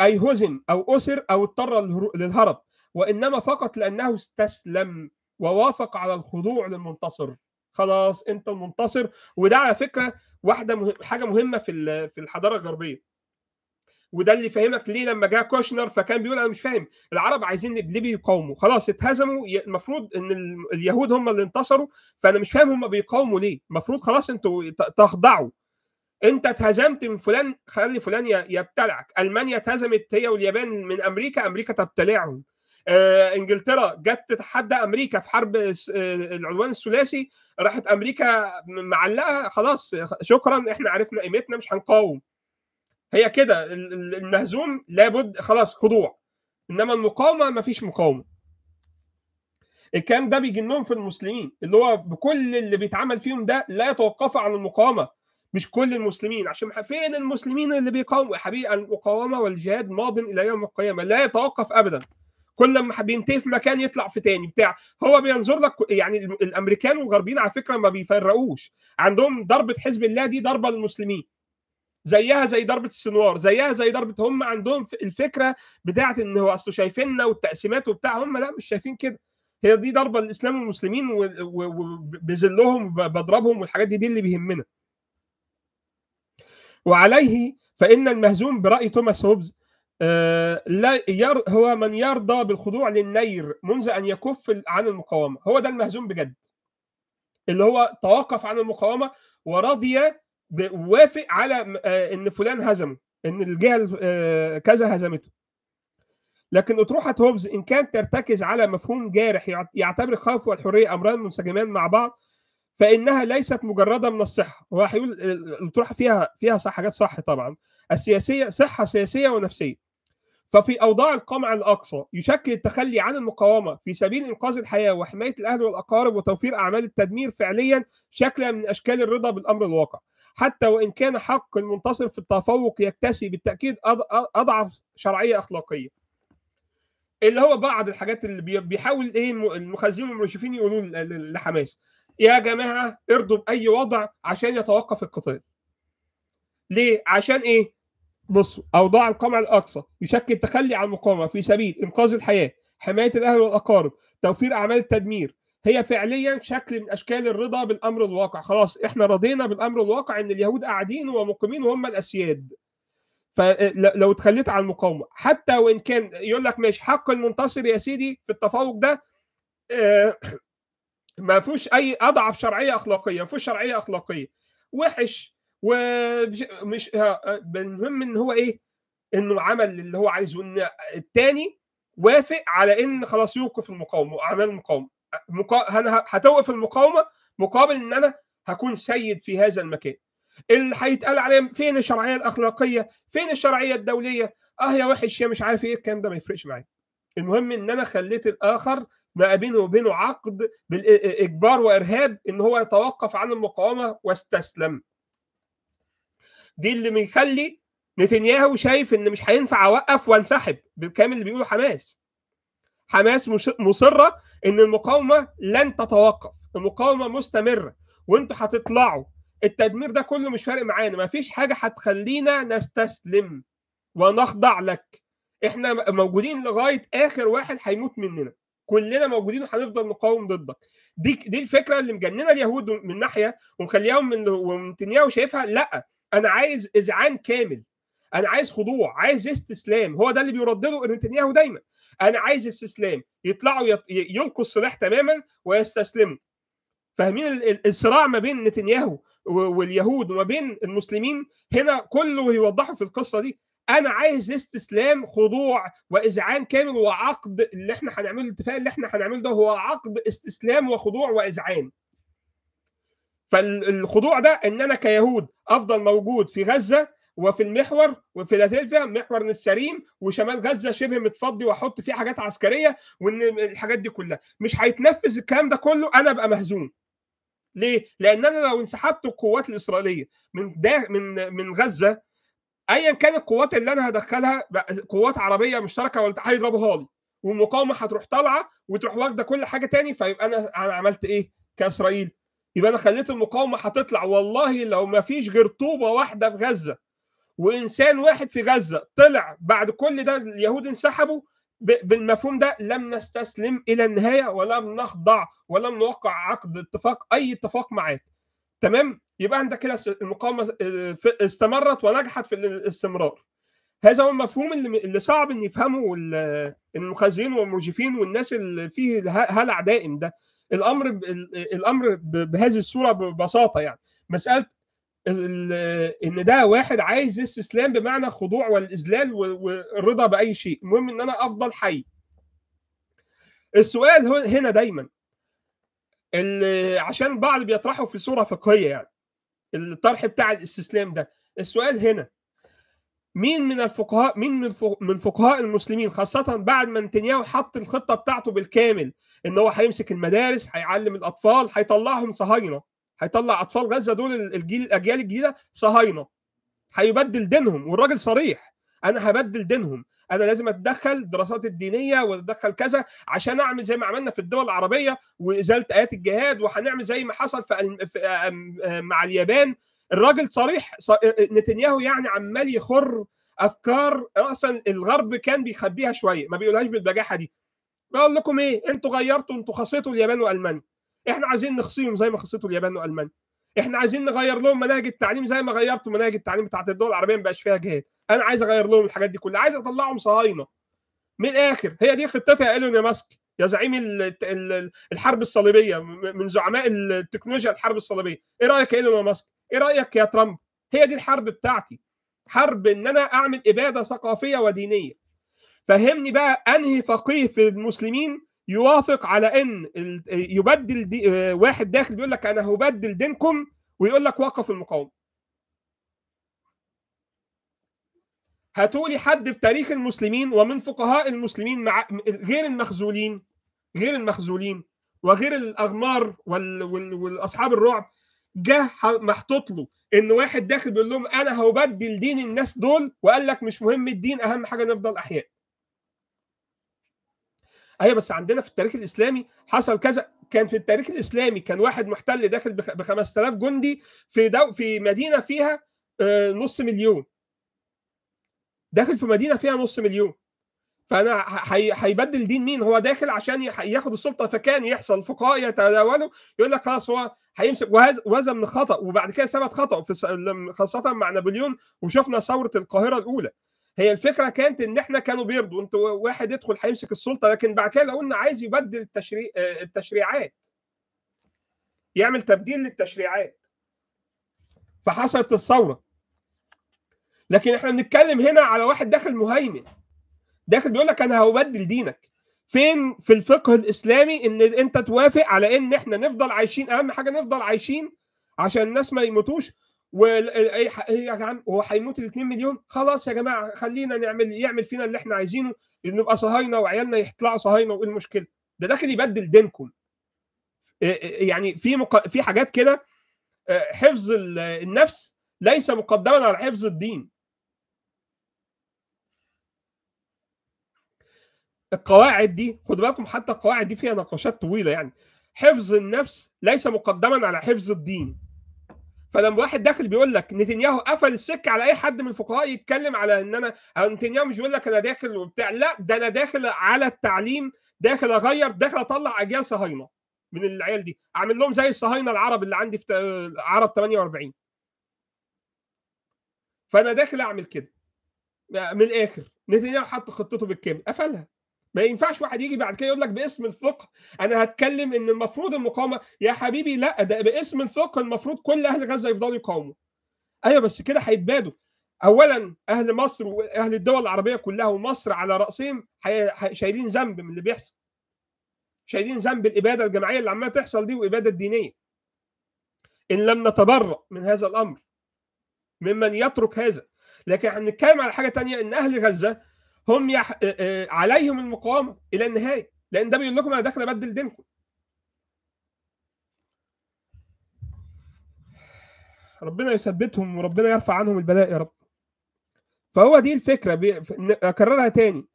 اي هزم او اسر او اضطر للهرب وانما فقط لانه استسلم ووافق على الخضوع للمنتصر خلاص انت المنتصر وده على فكره واحده مهم حاجه مهمه في في الحضاره الغربيه وده اللي فهمك ليه لما جاء كوشنر فكان بيقول انا مش فاهم العرب عايزين ليبي يقاوموا خلاص اتهزموا المفروض ان اليهود هم اللي انتصروا فانا مش فاهم هم بيقاوموا ليه المفروض خلاص انتوا تخضعوا انت اتهزمت من فلان خلي فلان يبتلعك المانيا اتهزمت هي واليابان من امريكا امريكا تبتلعهم آه، انجلترا جت تتحدى امريكا في حرب آه، العدوان الثلاثي راحت امريكا معلقه خلاص شكرا احنا عرفنا قيمتنا مش هنقاوم هي كده المهزوم لابد خلاص خضوع انما المقاومه ما فيش مقاومه الكلام ده بيجنهم في المسلمين اللي هو بكل اللي بيتعمل فيهم ده لا يتوقف عن المقاومه مش كل المسلمين عشان فين المسلمين اللي بيقاوموا يا حبيبي المقاومه والجهاد ماض الى يوم القيامه لا يتوقف ابدا كل ما بينتهي في مكان يطلع في تاني بتاع هو بينظر لك يعني الامريكان والغربيين على فكره ما بيفرقوش عندهم ضربه حزب الله دي ضربه للمسلمين زيها زي ضربه السنوار زيها زي ضربه هم عندهم الفكره بتاعه ان هو اصل شايفيننا والتقسيمات وبتاع هم لا مش شايفين كده هي دي ضربه للاسلام والمسلمين وبذلهم وبضربهم والحاجات دي دي اللي بيهمنا وعليه فان المهزوم براي توماس هوبز آه، لا ير هو من يرضى بالخضوع للنير منذ ان يكف عن المقاومه هو ده المهزوم بجد اللي هو توقف عن المقاومه ورضي وافق على آه، ان فلان هزمه ان الجهه آه، كذا هزمته لكن أطروحة هوبز إن كان ترتكز على مفهوم جارح يعتبر الخوف والحرية أمران منسجمان مع بعض فإنها ليست مجردة من الصحة هو هيقول الأطروحة فيها فيها صح حاجات صح طبعا السياسية صحة سياسية ونفسية ففي أوضاع القمع الأقصى يشكل التخلي عن المقاومة في سبيل إنقاذ الحياة وحماية الأهل والأقارب وتوفير أعمال التدمير فعليا شكلا من أشكال الرضا بالأمر الواقع حتى وإن كان حق المنتصر في التفوق يكتسي بالتأكيد أضعف شرعية أخلاقية اللي هو بعض الحاجات اللي بيحاول ايه المخزين والمنشفين يقولوا لحماس يا جماعه ارضوا باي وضع عشان يتوقف القتال ليه عشان ايه بصوا اوضاع القمع الاقصى يشكل تخلي عن المقاومه في سبيل انقاذ الحياه حمايه الاهل والاقارب توفير اعمال التدمير هي فعليا شكل من اشكال الرضا بالامر الواقع خلاص احنا رضينا بالامر الواقع ان اليهود قاعدين ومقيمين وهم الاسياد فلو آه، اتخليت عن المقاومه حتى وان كان يقول لك ماشي حق المنتصر يا سيدي في التفوق ده آه، ما فيهوش اي اضعف شرعيه اخلاقيه ما فيهوش شرعيه اخلاقيه وحش ومش آه، آه، المهم ان هو ايه انه عمل اللي هو عايزه ان الثاني وافق على ان خلاص يوقف المقاومه اعمال المقاومه انا هتوقف المقاومه مقابل ان انا هكون سيد في هذا المكان اللي هيتقال عليه فين الشرعيه الاخلاقيه فين الشرعيه الدوليه اه يا وحش يا مش عارف ايه الكلام ده ما يفرقش معايا المهم ان انا خليت الاخر ما بينه وبينه عقد بالاجبار وارهاب ان هو يتوقف عن المقاومه واستسلم دي اللي مخلي نتنياهو شايف ان مش هينفع اوقف وانسحب بالكامل اللي بيقوله حماس حماس مصره ان المقاومه لن تتوقف المقاومه مستمره وانتوا هتطلعوا التدمير ده كله مش فارق معانا مفيش حاجه هتخلينا نستسلم ونخضع لك احنا موجودين لغايه اخر واحد هيموت مننا كلنا موجودين وهنفضل نقاوم ضدك دي دي الفكره اللي مجننه اليهود من ناحيه ومخليهم من ونتنياهو شايفها لا انا عايز اذعان كامل انا عايز خضوع عايز استسلام هو ده اللي بيردده نتنياهو دايما انا عايز استسلام يطلعوا يلقوا السلاح تماما ويستسلموا فاهمين الصراع ما بين نتنياهو واليهود وما بين المسلمين هنا كله يوضحوا في القصه دي انا عايز استسلام خضوع واذعان كامل وعقد اللي احنا هنعمله الاتفاق اللي احنا هنعمله ده هو عقد استسلام وخضوع واذعان فالخضوع ده ان انا كيهود افضل موجود في غزه وفي المحور وفيلادلفيا محور نساريم وشمال غزه شبه متفضي واحط فيه حاجات عسكريه وان الحاجات دي كلها مش هيتنفذ الكلام ده كله انا ابقى مهزوم ليه؟ لان انا لو انسحبت القوات الاسرائيليه من ده من من غزه ايا كان القوات اللي انا هدخلها قوات عربيه مشتركه ولا هيضربوها لي والمقاومه هتروح طالعه وتروح واخده كل حاجه تاني فيبقى انا انا عملت ايه كاسرائيل؟ يبقى انا خليت المقاومه هتطلع والله لو ما فيش غير طوبه واحده في غزه وانسان واحد في غزه طلع بعد كل ده اليهود انسحبوا بالمفهوم ده لم نستسلم الى النهايه ولم نخضع ولم نوقع عقد اتفاق اي اتفاق معاك تمام يبقى عندك كده المقاومه آه، استمرت ونجحت في الاستمرار هذا هو المفهوم اللي صعب ان يفهمه المخزنين والمرجفين والناس اللي فيه هلع دائم ده الامر ب... الامر ب... بهذه الصوره ببساطه يعني مساله ال... ان ده واحد عايز استسلام بمعنى الخضوع والاذلال والرضا باي شيء المهم ان انا افضل حي السؤال هنا دايما اللي عشان بعض بيطرحه في صوره فقهيه يعني الطرح بتاع الاستسلام ده السؤال هنا مين من الفقهاء مين من من فقهاء المسلمين خاصة بعد ما نتنياهو حط الخطة بتاعته بالكامل ان هو هيمسك المدارس هيعلم الاطفال هيطلعهم صهاينة هيطلع اطفال غزة دول الجيل الاجيال الجديدة صهاينة هيبدل دينهم والراجل صريح انا هبدل دينهم انا لازم اتدخل الدراسات الدينيه واتدخل كذا عشان اعمل زي ما عملنا في الدول العربيه وازاله ايات الجهاد وهنعمل زي ما حصل في مع اليابان الراجل صريح آه، آه، نتنياهو يعني عمال يخر افكار آه، اصلا الغرب كان بيخبيها شويه ما بيقولهاش بالبجاحه دي بقول لكم ايه انتوا غيرتوا انتوا خصيتوا اليابان والمانيا احنا عايزين نخصيهم زي ما خصيتوا اليابان والمانيا احنا عايزين نغير لهم مناهج التعليم زي ما غيرتوا مناهج التعليم بتاعت الدول العربيه ما بقاش فيها جهاد انا عايز اغير لهم الحاجات دي كلها عايز اطلعهم صهاينه من الاخر هي دي خطتي يا ايلون ماسك يا زعيم الحرب الصليبيه من زعماء التكنولوجيا الحرب الصليبيه ايه رايك يا ايلون ماسك ايه رايك يا ترامب هي دي الحرب بتاعتي حرب ان انا اعمل اباده ثقافيه ودينيه فهمني بقى انهي فقيه في المسلمين يوافق على ان يبدل دي آه، واحد داخل بيقول لك انا هبدل دينكم ويقول لك وقف المقاومه هتقولي حد في تاريخ المسلمين ومن فقهاء المسلمين مع غير المخزولين غير المخزولين وغير الاغمار وال... وال... والاصحاب الرعب جه محطوط له ان واحد داخل بيقول لهم انا هبدل دين الناس دول وقال لك مش مهم الدين اهم حاجه نفضل احياء ايوه بس عندنا في التاريخ الاسلامي حصل كذا كان في التاريخ الاسلامي كان واحد محتل داخل ب 5000 جندي في دو في مدينه فيها آه، نص مليون داخل في مدينه فيها نص مليون فانا هيبدل دين مين هو داخل عشان ياخد السلطه فكان يحصل فقاء يتداوله يقول لك خلاص هو هيمسك وهذا من خطا وبعد كده ثبت خطا في خاصه مع نابليون وشفنا ثوره القاهره الاولى هي الفكره كانت ان احنا كانوا بيرضوا انت واحد يدخل هيمسك السلطه لكن بعد كده لو قلنا عايز يبدل التشريع آه، التشريعات يعمل تبديل للتشريعات فحصلت الثوره لكن احنا بنتكلم هنا على واحد داخل مهيمن داخل بيقول لك انا هبدل دينك فين في الفقه الاسلامي ان انت توافق على ان احنا نفضل عايشين اهم حاجه نفضل عايشين عشان الناس ما يموتوش إيه، إيه يا عم هو هيموت ال 2 مليون خلاص يا جماعه خلينا نعمل يعمل فينا اللي احنا عايزينه نبقى صهاينه وعيالنا يطلعوا صهاينه وايه المشكله؟ ده داخل يبدل دينكم إيه، يعني في مق... في حاجات كده آه، حفظ النفس ليس مقدما على حفظ الدين القواعد دي خدوا بالكم حتى القواعد دي فيها نقاشات طويله يعني حفظ النفس ليس مقدما على حفظ الدين فلما واحد داخل بيقول لك نتنياهو قفل السكه على اي حد من الفقهاء يتكلم على ان انا نتنياهو مش بيقول لك انا داخل وبتاع لا ده انا داخل على التعليم داخل اغير داخل اطلع اجيال صهاينه من العيال دي اعمل لهم زي الصهاينه العرب اللي عندي في عرب 48 فانا داخل اعمل كده من الاخر نتنياهو حط خطته بالكامل قفلها ما ينفعش واحد يجي بعد كده يقول لك باسم الفقه انا هتكلم ان المفروض المقاومه يا حبيبي لا ده باسم الفقه المفروض كل اهل غزه يفضلوا يقاوموا ايوه بس كده هيتبادوا اولا اهل مصر واهل الدول العربيه كلها ومصر على راسهم شايلين ذنب من اللي بيحصل شايلين ذنب الاباده الجماعيه اللي عماله تحصل دي واباده الدينيه ان لم نتبرأ من هذا الامر ممن يترك هذا لكن هنتكلم على حاجه تانية ان اهل غزه هم يح... عليهم المقاومه الى النهايه لان ده بيقول لكم انا داخل ابدل دينكم ربنا يثبتهم وربنا يرفع عنهم البلاء يا رب فهو دي الفكره بي... اكررها تاني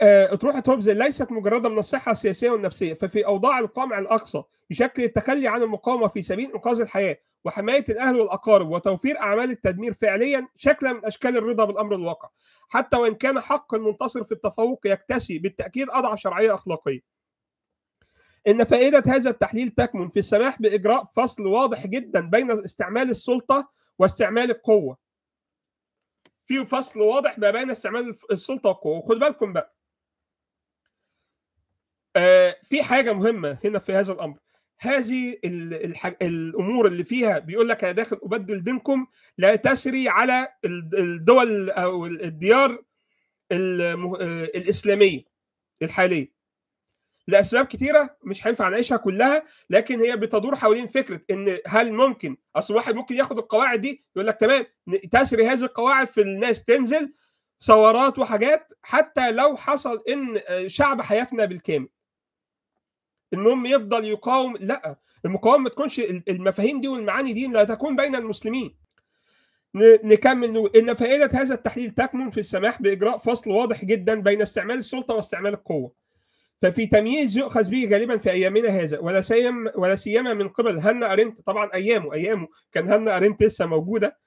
أطروحة هوبز ليست مجرده من الصحة السياسية والنفسية ففي أوضاع القمع الأقصى يشكل التخلي عن المقاومة في سبيل إنقاذ الحياة وحمايه الاهل والاقارب وتوفير اعمال التدمير فعليا شكلا من اشكال الرضا بالامر الواقع حتى وان كان حق المنتصر في التفوق يكتسي بالتاكيد اضعف شرعيه اخلاقيه ان فائده هذا التحليل تكمن في السماح باجراء فصل واضح جدا بين استعمال السلطه واستعمال القوه في فصل واضح ما بين استعمال السلطه والقوه وخد بالكم بقى آه في حاجه مهمه هنا في هذا الامر هذه الحاج... الامور اللي فيها بيقول لك انا داخل ابدل دينكم لا تسري على الدول او الديار آه، الاسلاميه الحاليه لاسباب كثيره مش هينفع نعيشها كلها لكن هي بتدور حوالين فكره ان هل ممكن اصل واحد ممكن ياخد القواعد دي يقول لك تمام تسري هذه القواعد في الناس تنزل ثورات وحاجات حتى لو حصل ان آه، شعب هيفنى بالكامل انهم يفضل يقاوم لا المقاومه ما تكونش المفاهيم دي والمعاني دي لا تكون بين المسلمين نكمل نقول ان فائده هذا التحليل تكمن في السماح باجراء فصل واضح جدا بين استعمال السلطه واستعمال القوه ففي تمييز يؤخذ به غالبا في ايامنا هذا ولا سيما ولا سيما من قبل هانا ارنت طبعا ايامه ايامه كان هانا ارنت لسه موجوده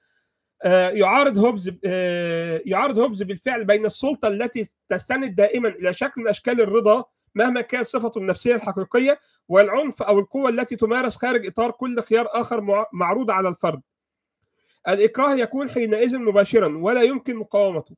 آه، يعارض هوبز آه، يعارض هوبز بالفعل بين السلطه التي تستند دائما الى شكل من اشكال الرضا مهما كانت صفته النفسية الحقيقية والعنف أو القوة التي تمارس خارج إطار كل خيار آخر معروض على الفرد الإكراه يكون حينئذ مباشرا ولا يمكن مقاومته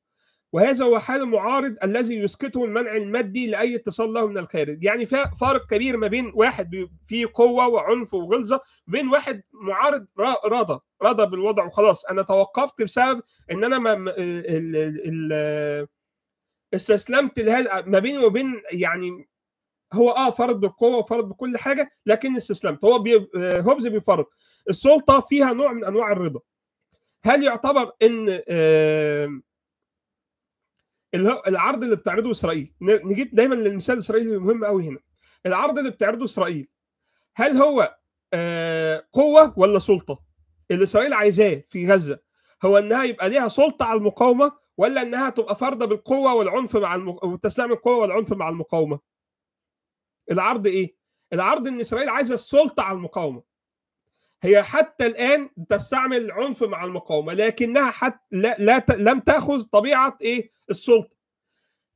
وهذا هو حال المعارض الذي يسقطه المنع المادي لاي اتصال له من الخارج يعني في فارق كبير ما بين واحد فيه قوه وعنف وغلظه وبين واحد معارض راضى راضى بالوضع وخلاص انا توقفت بسبب ان انا ما استسلمت لها ما بيني وبين يعني هو اه فرض بالقوه وفرض بكل حاجه لكن استسلمت هو بي آه، هوبز بيفرض السلطه فيها نوع من انواع الرضا هل يعتبر ان آه اللي هو العرض اللي بتعرضه اسرائيل نجيب دايما للمثال الاسرائيلي مهم قوي هنا العرض اللي بتعرضه اسرائيل هل هو آه قوه ولا سلطه اللي اسرائيل عايزاه في غزه هو انها يبقى ليها سلطه على المقاومه ولا انها تبقى فرضه بالقوه والعنف مع الم... وتستعمل القوه والعنف مع المقاومه العرض ايه العرض ان اسرائيل عايزه السلطه على المقاومه هي حتى الان تستعمل العنف مع المقاومه لكنها حتى لا, لا لم تاخذ طبيعه ايه السلطه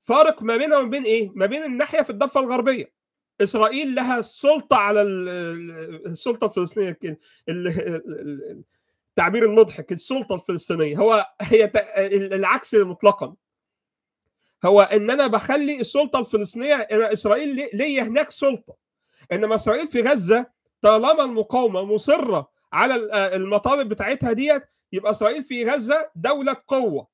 فارق ما بينها وما بين ايه ما بين الناحيه في الضفه الغربيه اسرائيل لها السلطه على السلطه الفلسطينيه التعبير المضحك السلطه الفلسطينيه هو هي العكس مطلقا هو ان انا بخلي السلطه الفلسطينيه انا اسرائيل ليا هناك سلطه انما اسرائيل في غزه طالما المقاومه مصره على آه، المطالب بتاعتها ديت يبقى اسرائيل في غزه دوله قوه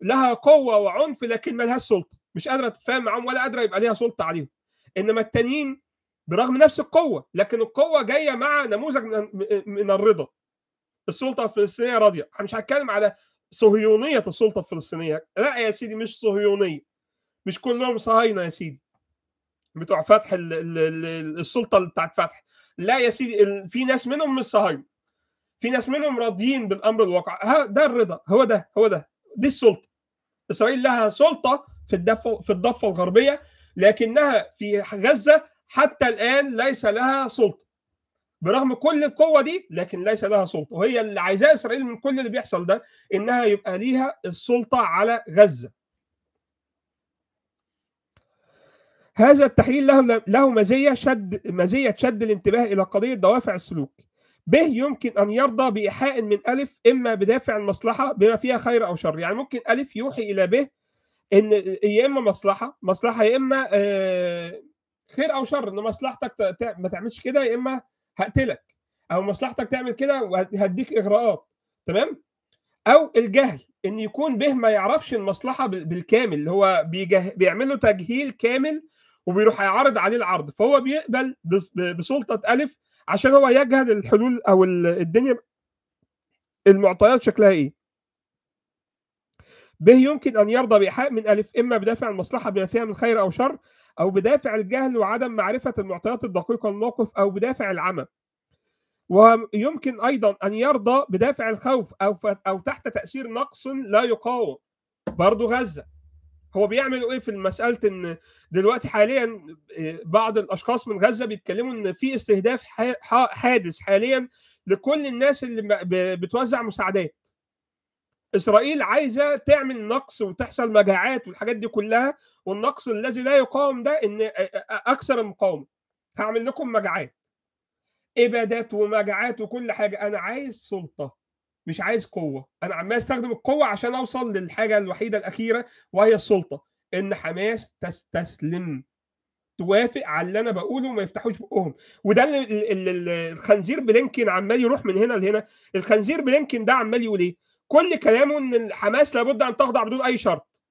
لها قوه وعنف لكن ما لهاش سلطه مش قادره تتفاهم معاهم ولا قادره يبقى ليها سلطه عليهم انما التانيين برغم نفس القوه لكن القوه جايه مع نموذج من الرضا السلطه الفلسطينيه راضيه انا مش هتكلم على صهيونيه السلطه الفلسطينيه لا يا سيدي مش صهيونيه مش كلهم صهاينه يا سيدي بتوع فتح الـ الـ الـ السلطه بتاعت فتح لا يا سيدي في ناس منهم مش صهاينه في ناس منهم راضيين بالامر الواقع ده الرضا هو ده هو ده دي السلطه اسرائيل لها سلطه في الدفه في الضفه الغربيه لكنها في غزه حتى الان ليس لها سلطه برغم كل القوه دي لكن ليس لها سلطه وهي اللي عايزاه اسرائيل من كل اللي بيحصل ده انها يبقى ليها السلطه على غزه هذا التحليل له له مزيه شد مزيه شد الانتباه الى قضيه دوافع السلوك ب يمكن ان يرضى بايحاء من الف اما بدافع المصلحه بما فيها خير او شر يعني ممكن الف يوحي الى ب ان يا اما مصلحه مصلحه يا اما آه، خير او شر ان مصلحتك ما تعملش كده يا اما هقتلك او مصلحتك تعمل كده وهديك اغراءات تمام او الجهل ان يكون به ما يعرفش المصلحه بالكامل اللي هو بيجه... بيعمل له تجهيل كامل وبيروح يعرض عليه العرض فهو بيقبل بسلطه الف عشان هو يجهل الحلول او الدنيا المعطيات شكلها ايه به يمكن ان يرضى بايحاء من الف اما بدافع المصلحه بما فيها من خير او شر أو بدافع الجهل وعدم معرفة المعطيات الدقيقة للموقف أو بدافع العمى ويمكن أيضا أن يرضى بدافع الخوف أو, أو تحت تأثير نقص لا يقاوم برضه غزة هو بيعملوا ايه في مساله ان دلوقتي حاليا آه، بعض الاشخاص من غزه بيتكلموا ان في استهداف حادث حاليا لكل الناس اللي بتوزع مساعدات اسرائيل عايزه تعمل نقص وتحصل مجاعات والحاجات دي كلها والنقص الذي لا يقاوم ده ان اكثر المقاومه هعمل لكم مجاعات ابادات ومجاعات وكل حاجه انا عايز سلطه مش عايز قوه انا عمال استخدم القوه عشان اوصل للحاجه الوحيده الاخيره وهي السلطه ان حماس تستسلم توافق على اللي انا بقوله وما يفتحوش بقهم وده اللي الخنزير بلينكن عمال يروح من هنا لهنا الخنزير بلينكن ده عمال يقول ايه كل كلامه ان حماس لابد ان تخضع بدون اي شرط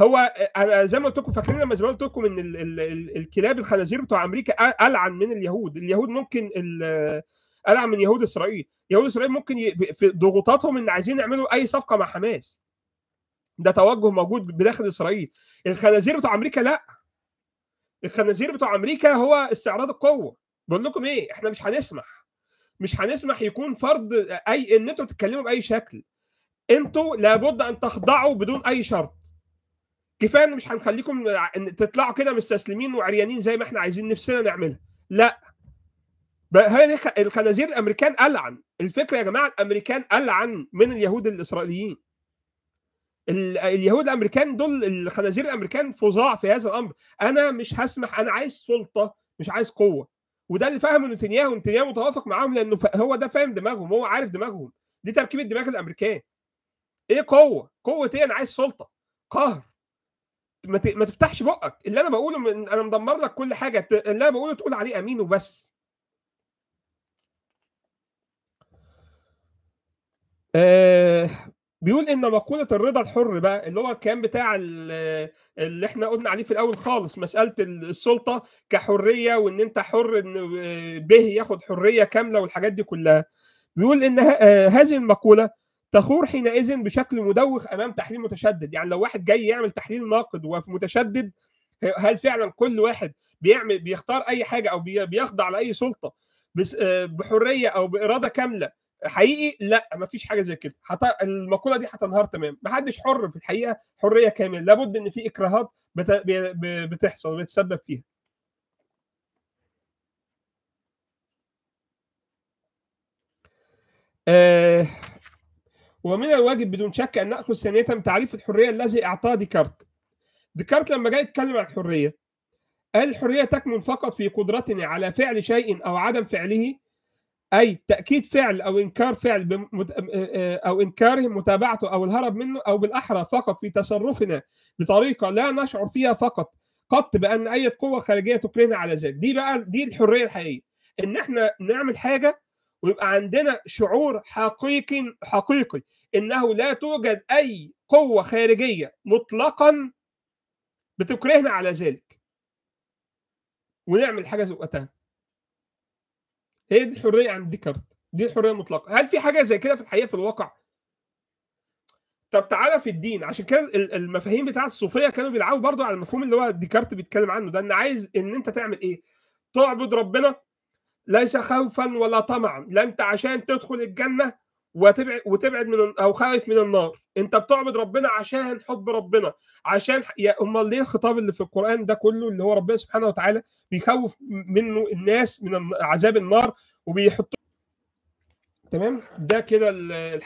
هو انا زي ما قلت لكم فاكرين لما زمان قلت لكم ان الـ الـ الـ الكلاب الخنازير بتوع امريكا العن من اليهود اليهود ممكن العن من يهود اسرائيل يهود اسرائيل ممكن في ضغوطاتهم ان عايزين يعملوا اي صفقه مع حماس ده توجه موجود بداخل اسرائيل الخنازير بتوع امريكا لا الخنازير بتوع امريكا هو استعراض القوه بقول لكم ايه احنا مش هنسمح مش هنسمح يكون فرض اي ان انتوا تتكلموا باي شكل انتوا لابد ان تخضعوا بدون اي شرط كفايه ان مش هنخليكم تطلعوا كده مستسلمين وعريانين زي ما احنا عايزين نفسنا نعملها لا الخنازير الامريكان العن الفكره يا جماعه الامريكان العن من اليهود الاسرائيليين اليهود الامريكان دول الخنازير الامريكان فظاع في هذا الامر انا مش هسمح انا عايز سلطه مش عايز قوه وده اللي فاهمه نتنياهو نتنياهو متوافق معاهم لانه هو ده فاهم دماغهم هو عارف دماغهم دي تركيبه دماغ الامريكان ايه قوه قوه ايه انا عايز سلطه قهر ما, ت... ما تفتحش بقك اللي انا بقوله من... انا مدمر لك كل حاجه اللي انا بقوله تقول عليه امين وبس آه بيقول ان مقوله الرضا الحر بقى اللي هو الكلام بتاع اللي احنا قلنا عليه في الاول خالص مساله السلطه كحريه وان انت حر ان به ياخد حريه كامله والحاجات دي كلها بيقول ان آه، هذه المقوله تخور حينئذ بشكل مدوخ امام تحليل متشدد يعني لو واحد جاي يعمل تحليل ناقد ومتشدد هل فعلا كل واحد بيعمل بيختار اي حاجه او بيخضع لاي سلطه آه، بحريه او باراده كامله حقيقي لا مفيش حاجه زي كده حتى المقوله دي هتنهار تمام محدش حر في الحقيقه حريه كامله لابد ان في اكراهات بت... بتحصل بتسبب فيها آه ومن الواجب بدون شك ان ناخذ ثانيه تعريف الحريه الذي اعطاه ديكارت ديكارت لما جاء يتكلم عن الحريه قال الحريه تكمن فقط في قدرتنا على فعل شيء او عدم فعله اي تاكيد فعل او انكار فعل بمت... او انكاره متابعته او الهرب منه او بالاحرى فقط في تصرفنا بطريقه لا نشعر فيها فقط قط بان اي قوه خارجيه تكرهنا على ذلك دي بقى دي الحريه الحقيقيه ان احنا نعمل حاجه ويبقى عندنا شعور حقيقي حقيقي انه لا توجد اي قوه خارجيه مطلقا بتكرهنا على ذلك ونعمل حاجه زي وقتها هي دي الحريه عند ديكارت دي الحريه المطلقه هل في حاجه زي كده في الحقيقه في الواقع طب تعالى في الدين عشان كده المفاهيم بتاع الصوفيه كانوا بيلعبوا برضو على المفهوم اللي هو ديكارت بيتكلم عنه ده ان عايز ان انت تعمل ايه تعبد ربنا ليس خوفا ولا طمعا لا انت عشان تدخل الجنه وتبعد وتبعد من او خائف من النار انت بتعبد ربنا عشان حب ربنا عشان يا امال ليه الخطاب اللي في القران ده كله اللي هو ربنا سبحانه وتعالى بيخوف منه الناس من عذاب النار وبيحط تمام ده كده